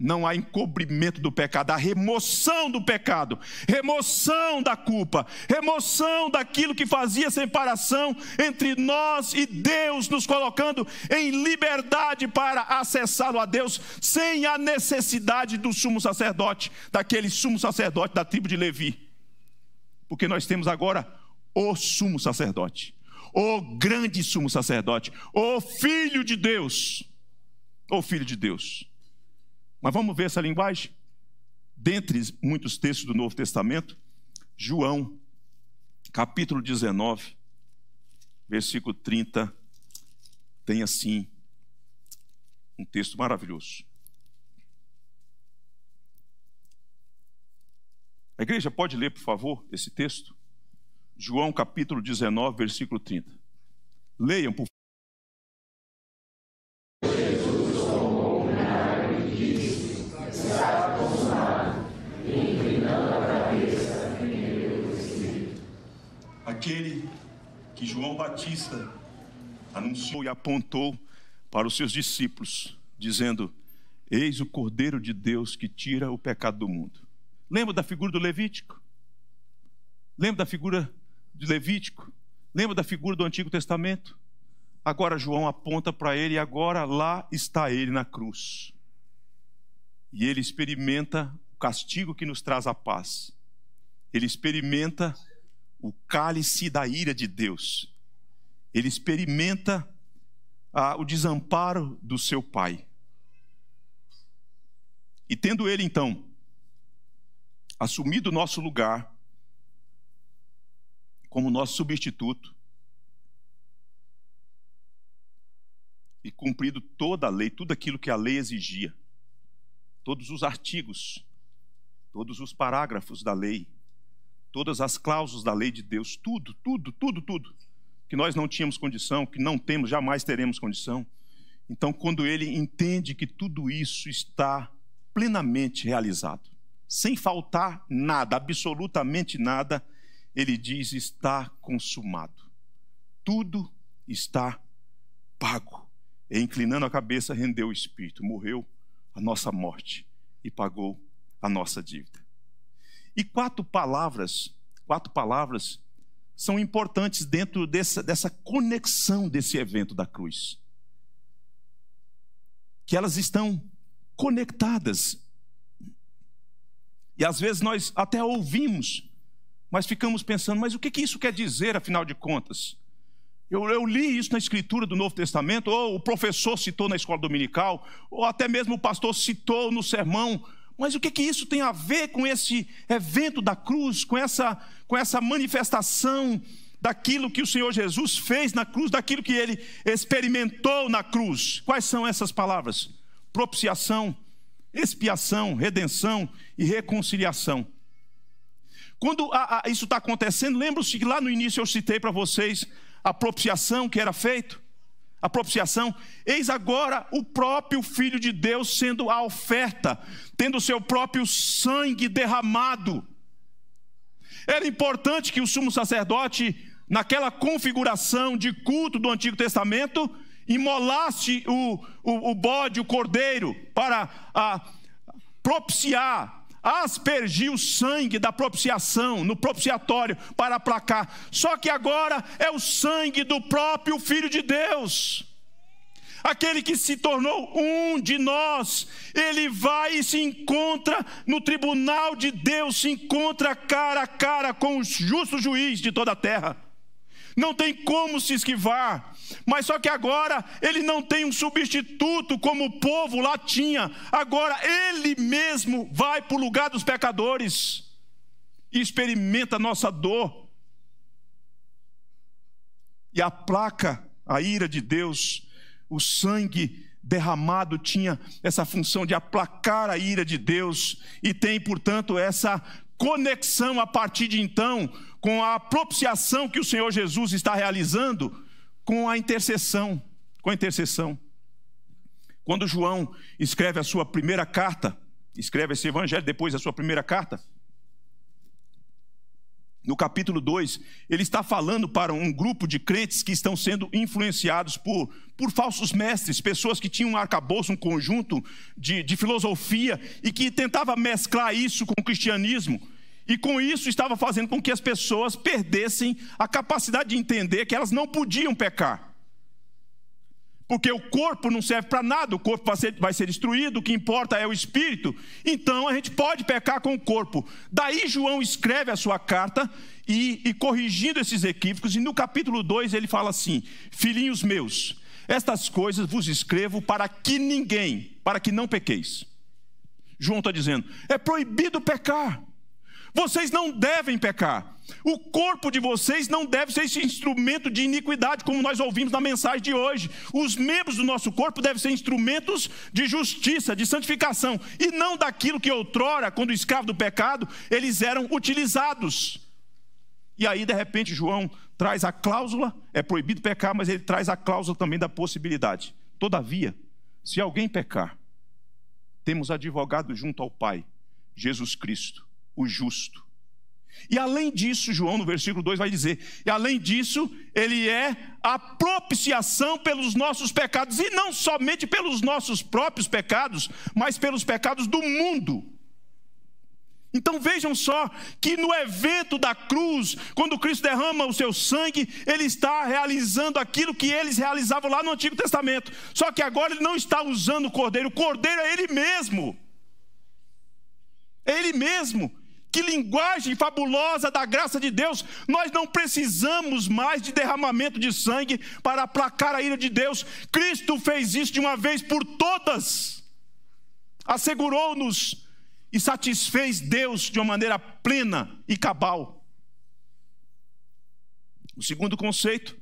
não há encobrimento do pecado, há remoção do pecado, remoção da culpa, remoção daquilo que fazia separação entre nós e Deus, nos colocando em liberdade para acessá-lo a Deus, sem a necessidade do sumo sacerdote, daquele sumo sacerdote da tribo de Levi. Porque nós temos agora o sumo sacerdote, o grande sumo sacerdote, o filho de Deus, o filho de Deus mas vamos ver essa linguagem? Dentre muitos textos do Novo Testamento, João, capítulo 19, versículo 30, tem assim um texto maravilhoso. A igreja pode ler, por favor, esse texto? João capítulo 19, versículo 30. Leiam, por favor. aquele que João Batista anunciou e apontou para os seus discípulos, dizendo: Eis o Cordeiro de Deus que tira o pecado do mundo. Lembra da figura do Levítico? Lembra da figura de Levítico? Lembra da figura do Antigo Testamento? Agora João aponta para ele e agora lá está ele na cruz. E ele experimenta o castigo que nos traz a paz. Ele experimenta o cálice da ira de Deus. Ele experimenta ah, o desamparo do seu pai. E tendo ele, então, assumido o nosso lugar, como nosso substituto, e cumprido toda a lei, tudo aquilo que a lei exigia, todos os artigos, todos os parágrafos da lei, todas as cláusulas da lei de Deus, tudo, tudo, tudo, tudo, que nós não tínhamos condição, que não temos, jamais teremos condição. Então, quando ele entende que tudo isso está plenamente realizado, sem faltar nada, absolutamente nada, ele diz: está consumado. Tudo está pago. E inclinando a cabeça, rendeu o espírito, morreu a nossa morte e pagou a nossa dívida. E quatro palavras, quatro palavras são importantes dentro dessa, dessa conexão desse evento da cruz. Que elas estão conectadas. E às vezes nós até ouvimos, mas ficamos pensando, mas o que, que isso quer dizer, afinal de contas? Eu, eu, li isso na escritura do Novo Testamento, ou o professor citou na escola dominical, ou até mesmo o pastor citou no sermão mas o que, que isso tem a ver com esse evento da cruz, com essa, com essa manifestação daquilo que o Senhor Jesus fez na cruz, daquilo que ele experimentou na cruz? Quais são essas palavras? Propiciação, expiação, redenção e reconciliação. Quando a, a, isso está acontecendo, lembra-se que lá no início eu citei para vocês a propiciação que era feita? a propiciação, eis agora o próprio Filho de Deus sendo a oferta, tendo o seu próprio sangue derramado. Era importante que o sumo sacerdote, naquela configuração de culto do Antigo Testamento, imolasse o, o, o bode, o cordeiro, para a, ah, propiciar aspergi o sangue da propiciação no propiciatório para aplacar. Só que agora é o sangue do próprio Filho de Deus. Aquele que se tornou um de nós, ele vai e se encontra no tribunal de Deus, se encontra cara a cara com o justo juiz de toda a terra não tem como se esquivar. Mas só que agora ele não tem um substituto como o povo lá tinha. Agora ele mesmo vai para o lugar dos pecadores e experimenta a nossa dor. E aplaca a ira de Deus. O sangue derramado tinha essa função de aplacar a ira de Deus e tem, portanto, essa conexão a partir de então com a propiciação que o Senhor Jesus está realizando com a intercessão, com a intercessão. Quando João escreve a sua primeira carta, escreve esse evangelho depois da sua primeira carta, no capítulo 2, ele está falando para um grupo de crentes que estão sendo influenciados por, por falsos mestres, pessoas que tinham um arcabouço, um conjunto de, de filosofia e que tentava mesclar isso com o cristianismo. E com isso estava fazendo com que as pessoas perdessem a capacidade de entender que elas não podiam pecar porque o corpo não serve para nada, o corpo vai ser, vai ser destruído, o que importa é o espírito. Então a gente pode pecar com o corpo. Daí João escreve a sua carta e, e corrigindo esses equívocos, e no capítulo 2 ele fala assim: Filhinhos meus, estas coisas vos escrevo para que ninguém, para que não pequeis. João está dizendo: é proibido pecar. Vocês não devem pecar. O corpo de vocês não deve ser esse instrumento de iniquidade, como nós ouvimos na mensagem de hoje. Os membros do nosso corpo devem ser instrumentos de justiça, de santificação, e não daquilo que outrora, quando escravo do pecado, eles eram utilizados. E aí, de repente, João traz a cláusula, é proibido pecar, mas ele traz a cláusula também da possibilidade. Todavia, se alguém pecar, temos advogado junto ao Pai, Jesus Cristo o justo. E além disso, João no versículo 2 vai dizer: e além disso, ele é a propiciação pelos nossos pecados, e não somente pelos nossos próprios pecados, mas pelos pecados do mundo. Então vejam só que no evento da cruz, quando Cristo derrama o seu sangue, ele está realizando aquilo que eles realizavam lá no Antigo Testamento. Só que agora ele não está usando o cordeiro, o cordeiro é ele mesmo. É ele mesmo que linguagem fabulosa da graça de Deus! Nós não precisamos mais de derramamento de sangue para aplacar a ira de Deus. Cristo fez isso de uma vez por todas. Assegurou-nos e satisfez Deus de uma maneira plena e cabal. O segundo conceito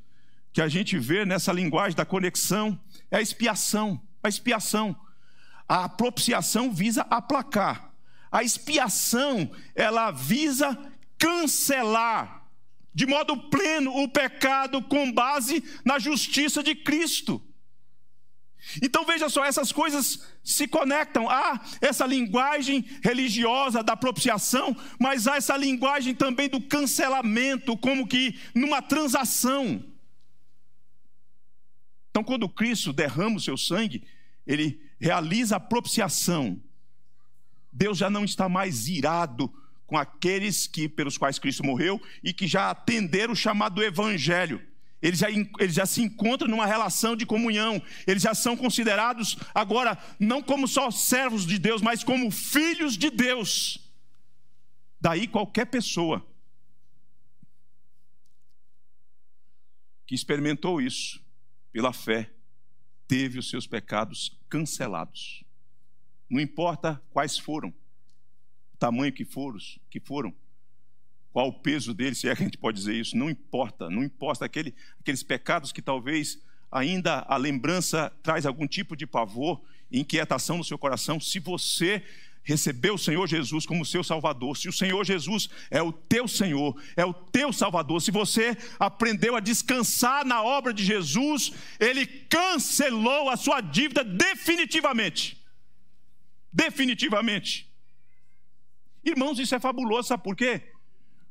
que a gente vê nessa linguagem da conexão é a expiação. A expiação. A propiciação visa aplacar a expiação, ela visa cancelar de modo pleno o pecado com base na justiça de Cristo. Então veja só, essas coisas se conectam. Há essa linguagem religiosa da propiciação, mas há essa linguagem também do cancelamento, como que numa transação. Então, quando Cristo derrama o seu sangue, ele realiza a propiciação Deus já não está mais irado com aqueles que pelos quais Cristo morreu e que já atenderam o chamado evangelho. Eles já, eles já se encontram numa relação de comunhão, eles já são considerados agora não como só servos de Deus, mas como filhos de Deus. Daí qualquer pessoa que experimentou isso pela fé teve os seus pecados cancelados. Não importa quais foram, o tamanho que foram, que foram, qual o peso deles, se é que a gente pode dizer isso, não importa, não importa aquele, aqueles pecados que talvez ainda a lembrança traz algum tipo de pavor inquietação no seu coração, se você recebeu o Senhor Jesus como seu Salvador, se o Senhor Jesus é o teu Senhor, é o teu Salvador, se você aprendeu a descansar na obra de Jesus, ele cancelou a sua dívida definitivamente definitivamente. Irmãos, isso é fabuloso, sabe por quê?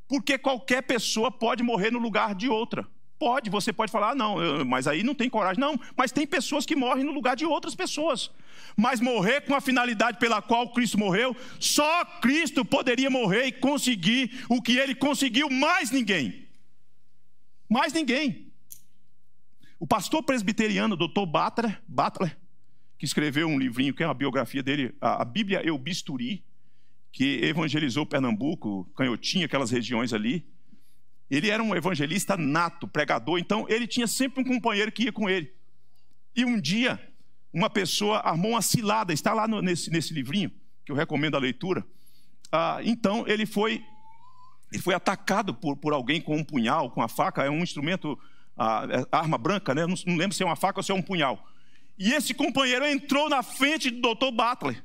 Porque qualquer pessoa pode morrer no lugar de outra. Pode, você pode falar, ah, não, mas aí não tem coragem. Não, mas tem pessoas que morrem no lugar de outras pessoas. Mas morrer com a finalidade pela qual Cristo morreu, só Cristo poderia morrer e conseguir o que ele conseguiu, mais ninguém. Mais ninguém. O pastor presbiteriano, doutor Batra, Butler, que escreveu um livrinho, que é uma biografia dele, a, Bíblia Eu Bisturi, que evangelizou Pernambuco, Canhotinha, aquelas regiões ali. Ele era um evangelista nato, pregador, então ele tinha sempre um companheiro que ia com ele. E um dia, uma pessoa armou uma cilada, está lá no, nesse, nesse livrinho, que eu recomendo a leitura. Ah, então ele foi ele foi atacado por, por alguém com um punhal, com a faca, é um instrumento, ah, é arma branca, né? Não, não, lembro se é uma faca ou se é um punhal. E esse companheiro entrou na frente do Dr. Butler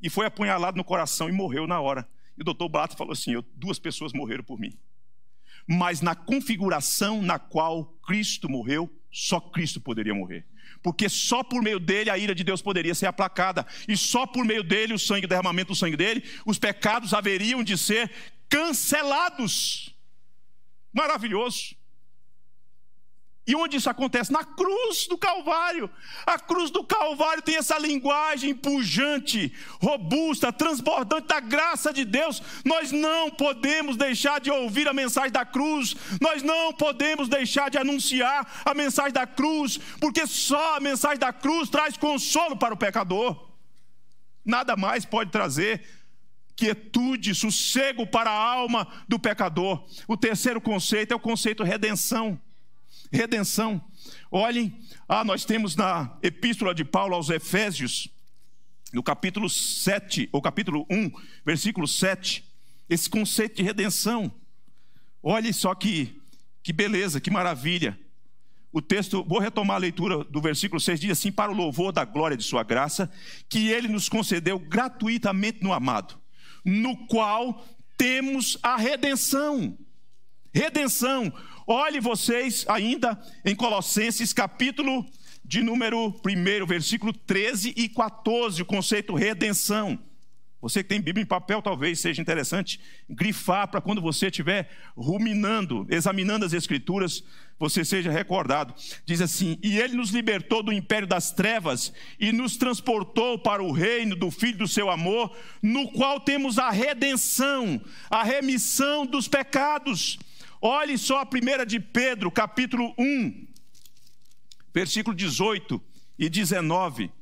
e foi apunhalado no coração e morreu na hora. E o Dr. Butler falou assim: duas pessoas morreram por mim. Mas na configuração na qual Cristo morreu, só Cristo poderia morrer. Porque só por meio dele a ira de Deus poderia ser aplacada, e só por meio dele, o sangue, o derramamento do sangue dele, os pecados haveriam de ser cancelados. Maravilhoso. E onde isso acontece? Na cruz do Calvário. A cruz do Calvário tem essa linguagem pujante, robusta, transbordante da graça de Deus. Nós não podemos deixar de ouvir a mensagem da cruz, nós não podemos deixar de anunciar a mensagem da cruz, porque só a mensagem da cruz traz consolo para o pecador. Nada mais pode trazer quietude, sossego para a alma do pecador. O terceiro conceito é o conceito redenção redenção. Olhem, ah, nós temos na epístola de Paulo aos Efésios, no capítulo 7, ou capítulo 1, versículo 7, esse conceito de redenção. Olhem só que, que beleza, que maravilha. O texto, vou retomar a leitura do versículo 6, diz assim: Para o louvor da glória de Sua graça, que Ele nos concedeu gratuitamente no amado, no qual temos a redenção redenção. Olhe vocês ainda em Colossenses capítulo de número 1, versículo 13 e 14, o conceito redenção. Você que tem Bíblia em papel, talvez seja interessante grifar para quando você estiver ruminando, examinando as Escrituras, você seja recordado. Diz assim: E ele nos libertou do império das trevas e nos transportou para o reino do Filho do seu amor, no qual temos a redenção, a remissão dos pecados Olhe só a primeira de Pedro, capítulo 1, versículo 18 e 19.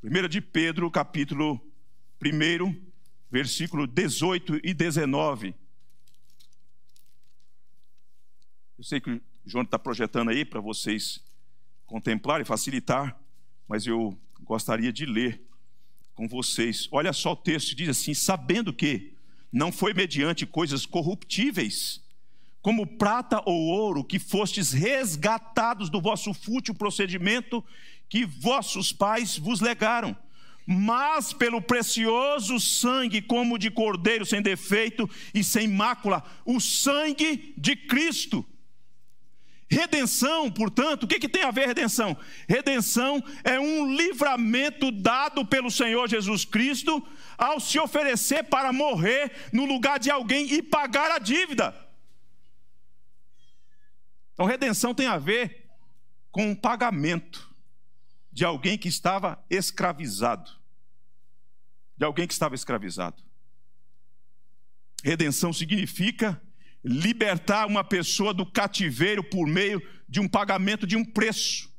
Primeira de Pedro, capítulo 1, versículo 18 e 19. Eu sei que o João está projetando aí para vocês contemplar e facilitar, mas eu gostaria de ler com vocês. Olha só o texto, diz assim: sabendo que não foi mediante coisas corruptíveis, como prata ou ouro, que fostes resgatados do vosso fútil procedimento que vossos pais vos legaram, mas pelo precioso sangue, como de cordeiro sem defeito e sem mácula, o sangue de Cristo. Redenção, portanto, o que, que tem a ver redenção? Redenção é um livramento dado pelo Senhor Jesus Cristo ao se oferecer para morrer no lugar de alguém e pagar a dívida. Então, redenção tem a ver com um pagamento de alguém que estava escravizado. De alguém que estava escravizado. Redenção significa libertar uma pessoa do cativeiro por meio de um pagamento de um preço.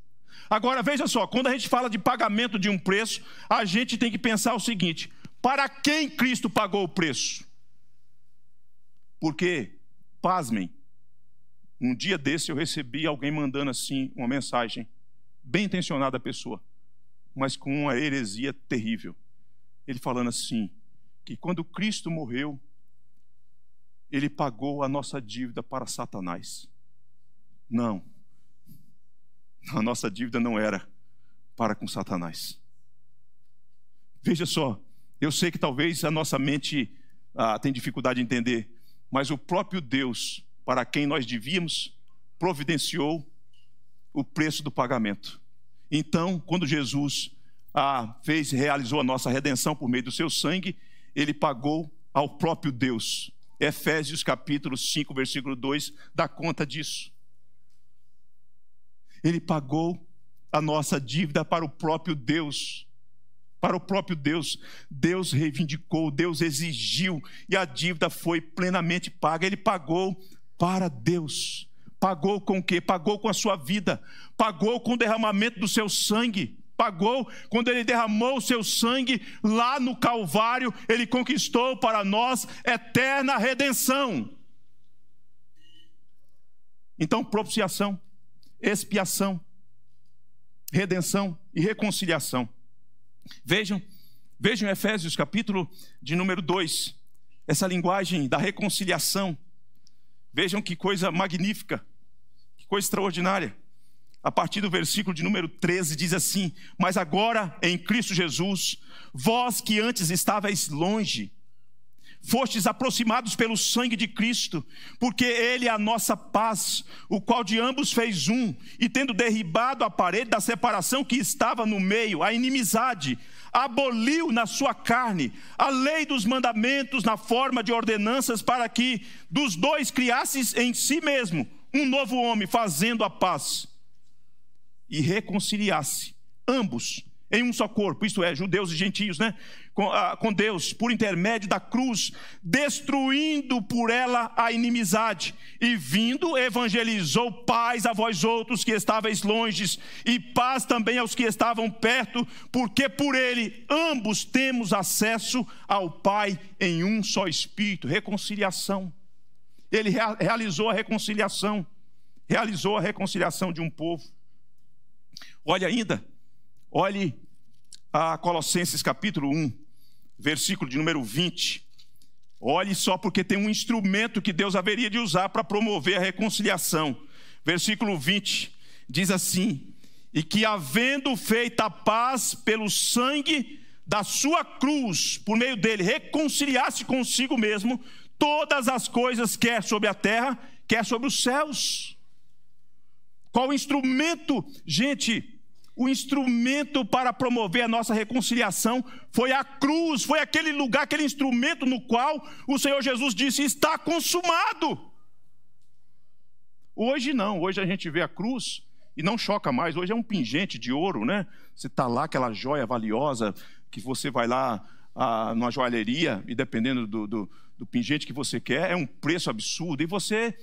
Agora veja só, quando a gente fala de pagamento de um preço, a gente tem que pensar o seguinte: para quem Cristo pagou o preço? Porque, pasmem, um dia desse eu recebi alguém mandando assim uma mensagem, bem intencionada a pessoa, mas com uma heresia terrível. Ele falando assim: que quando Cristo morreu, ele pagou a nossa dívida para Satanás. Não, a nossa dívida não era para com Satanás. Veja só, eu sei que talvez a nossa mente ah, tem dificuldade de entender, mas o próprio Deus para quem nós devíamos, providenciou o preço do pagamento. Então, quando Jesus a fez, realizou a nossa redenção por meio do seu sangue, ele pagou ao próprio Deus. Efésios capítulo 5, versículo 2 dá conta disso. Ele pagou a nossa dívida para o próprio Deus. Para o próprio Deus, Deus reivindicou, Deus exigiu e a dívida foi plenamente paga. Ele pagou para Deus. Pagou com o quê? Pagou com a sua vida, pagou com o derramamento do seu sangue, pagou quando ele derramou o seu sangue lá no Calvário, ele conquistou para nós eterna redenção. Então, propiciação, expiação, redenção e reconciliação. Vejam, vejam Efésios capítulo de número 2, essa linguagem da reconciliação Vejam que coisa magnífica, que coisa extraordinária. A partir do versículo de número 13 diz assim: Mas agora em Cristo Jesus, vós que antes estáveis longe, fostes aproximados pelo sangue de Cristo, porque Ele é a nossa paz, o qual de ambos fez um, e tendo derribado a parede da separação que estava no meio, a inimizade, aboliu na sua carne a lei dos mandamentos na forma de ordenanças para que dos dois criasses em si mesmo um novo homem, fazendo a paz e reconciliasse ambos em um só corpo, isto é, judeus e gentios, né? Com, ah, com Deus, por intermédio da cruz, destruindo por ela a inimizade, e vindo, evangelizou paz a vós outros que estáveis longe, e paz também aos que estavam perto, porque por ele ambos temos acesso ao Pai em um só Espírito reconciliação. Ele rea realizou a reconciliação, realizou a reconciliação de um povo. Olha ainda, olhe a Colossenses capítulo 1, versículo de número 20. Olhe só porque tem um instrumento que Deus haveria de usar para promover a reconciliação. Versículo 20 diz assim: E que havendo feita a paz pelo sangue da sua cruz, por meio dele reconciliasse consigo mesmo todas as coisas, quer sobre a terra, quer sobre os céus. Qual instrumento, gente, o instrumento para promover a nossa reconciliação foi a cruz, foi aquele lugar, aquele instrumento no qual o Senhor Jesus disse: está consumado. Hoje não, hoje a gente vê a cruz e não choca mais, hoje é um pingente de ouro, né? Você está lá, aquela joia valiosa que você vai lá ah, numa joalheria e dependendo do, do, do pingente que você quer, é um preço absurdo e você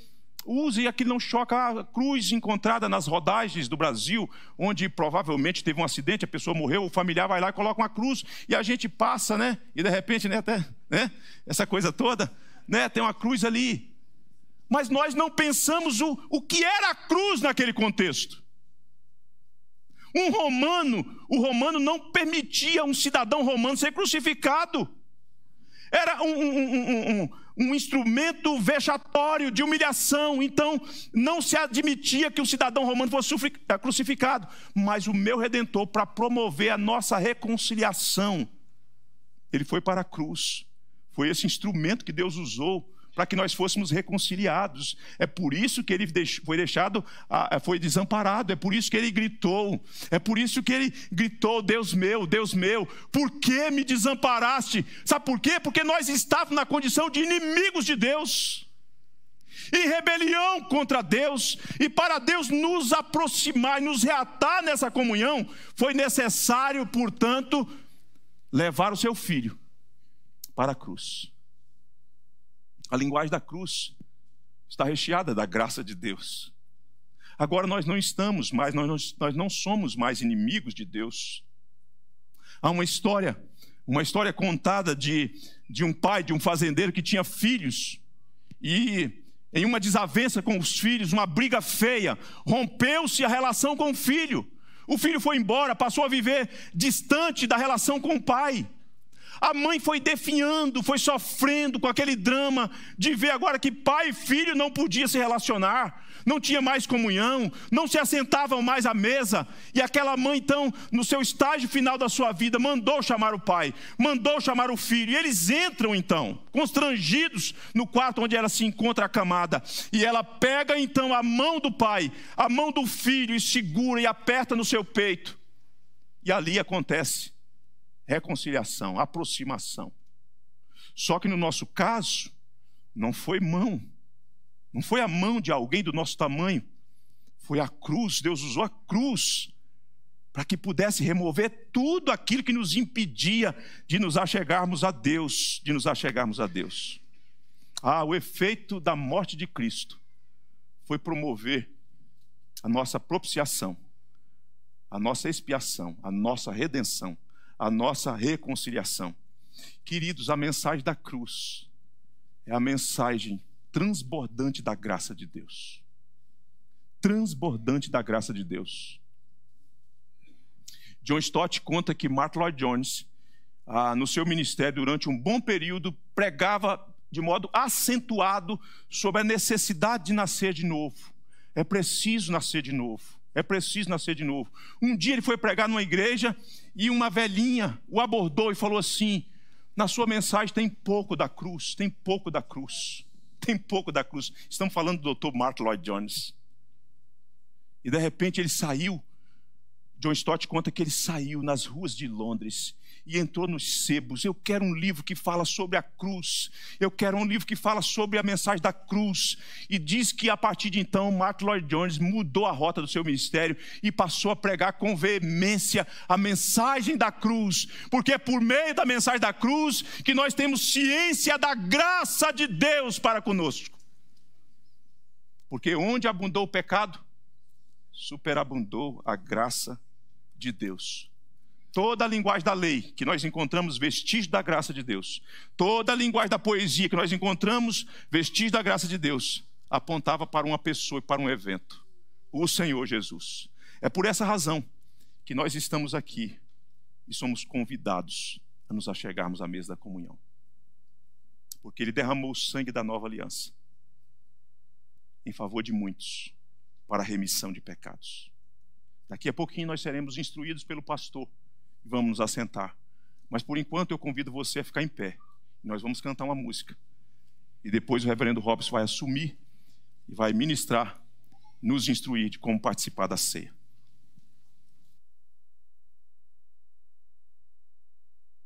Use, e aquilo não choca a cruz encontrada nas rodagens do Brasil, onde provavelmente teve um acidente, a pessoa morreu, o familiar vai lá e coloca uma cruz, e a gente passa, né? E de repente, né, até, né? Essa coisa toda, né? Tem uma cruz ali. Mas nós não pensamos o, o que era a cruz naquele contexto. Um romano, o romano não permitia um cidadão romano ser crucificado. Era um, um, um, um instrumento vexatório de humilhação. Então, não se admitia que um cidadão romano fosse eh, crucificado, mas o meu redentor, para promover a nossa reconciliação, ele foi para a cruz. Foi esse instrumento que Deus usou para que nós fôssemos reconciliados. É por isso que ele foi deixado, foi desamparado, é por isso que ele gritou, é por isso que ele gritou: Deus meu, Deus meu, por que me desamparaste? Sabe por quê? Porque nós estávamos na condição de inimigos de Deus em rebelião contra Deus, e para Deus nos aproximar e nos reatar nessa comunhão, foi necessário, portanto, levar o seu filho para a cruz. A linguagem da cruz está recheada da graça de Deus. Agora nós não estamos mais, nós, nós não somos mais inimigos de Deus. Há uma história, uma história contada de, de um pai, de um fazendeiro que tinha filhos e em uma desavença com os filhos, uma briga feia, rompeu-se a relação com o filho. O filho foi embora, passou a viver distante da relação com o pai. A mãe foi definhando, foi sofrendo com aquele drama de ver agora que pai e filho não podiam se relacionar, não tinha mais comunhão, não se assentavam mais à mesa. E aquela mãe, então, no seu estágio final da sua vida, mandou chamar o pai, mandou chamar o filho. E eles entram, então, constrangidos no quarto onde ela se encontra acamada. E ela pega, então, a mão do pai, a mão do filho, e segura e aperta no seu peito. E ali acontece reconciliação, aproximação. Só que no nosso caso, não foi mão, não foi a mão de alguém do nosso tamanho, foi a cruz, Deus usou a cruz para que pudesse remover tudo aquilo que nos impedia de nos achegarmos a Deus, de nos achegarmos a Deus. Ah, o efeito da morte de Cristo foi promover a nossa propiciação, a nossa expiação, a nossa redenção a nossa reconciliação. Queridos, a mensagem da cruz é a mensagem transbordante da graça de Deus. Transbordante da graça de Deus. John Stott conta que Martin Lloyd Jones, ah, no seu ministério durante um bom período, pregava de modo acentuado sobre a necessidade de nascer de novo. É preciso nascer de novo. É preciso nascer de novo. Um dia ele foi pregar numa igreja e uma velhinha o abordou e falou assim: Na sua mensagem tem pouco da cruz, tem pouco da cruz, tem pouco da cruz. Estamos falando do Dr. Martin Lloyd Jones. E de repente ele saiu. John Stott conta que ele saiu nas ruas de Londres e entrou nos sebos. Eu quero um livro que fala sobre a cruz. Eu quero um livro que fala sobre a mensagem da cruz. E diz que a partir de então, Mark Lloyd Jones mudou a rota do seu ministério e passou a pregar com veemência a mensagem da cruz. Porque é por meio da mensagem da cruz que nós temos ciência da graça de Deus para conosco. Porque onde abundou o pecado, superabundou a graça de Deus. Toda a linguagem da lei que nós encontramos vestígio da graça de Deus, toda a linguagem da poesia que nós encontramos vestígio da graça de Deus, apontava para uma pessoa e para um evento: o Senhor Jesus. É por essa razão que nós estamos aqui e somos convidados a nos achegarmos à mesa da comunhão. Porque ele derramou o sangue da nova aliança em favor de muitos para a remissão de pecados. Daqui a pouquinho nós seremos instruídos pelo pastor e vamos nos assentar. Mas por enquanto eu convido você a ficar em pé. Nós vamos cantar uma música. E depois o reverendo Robson vai assumir e vai ministrar, nos instruir de como participar da ceia.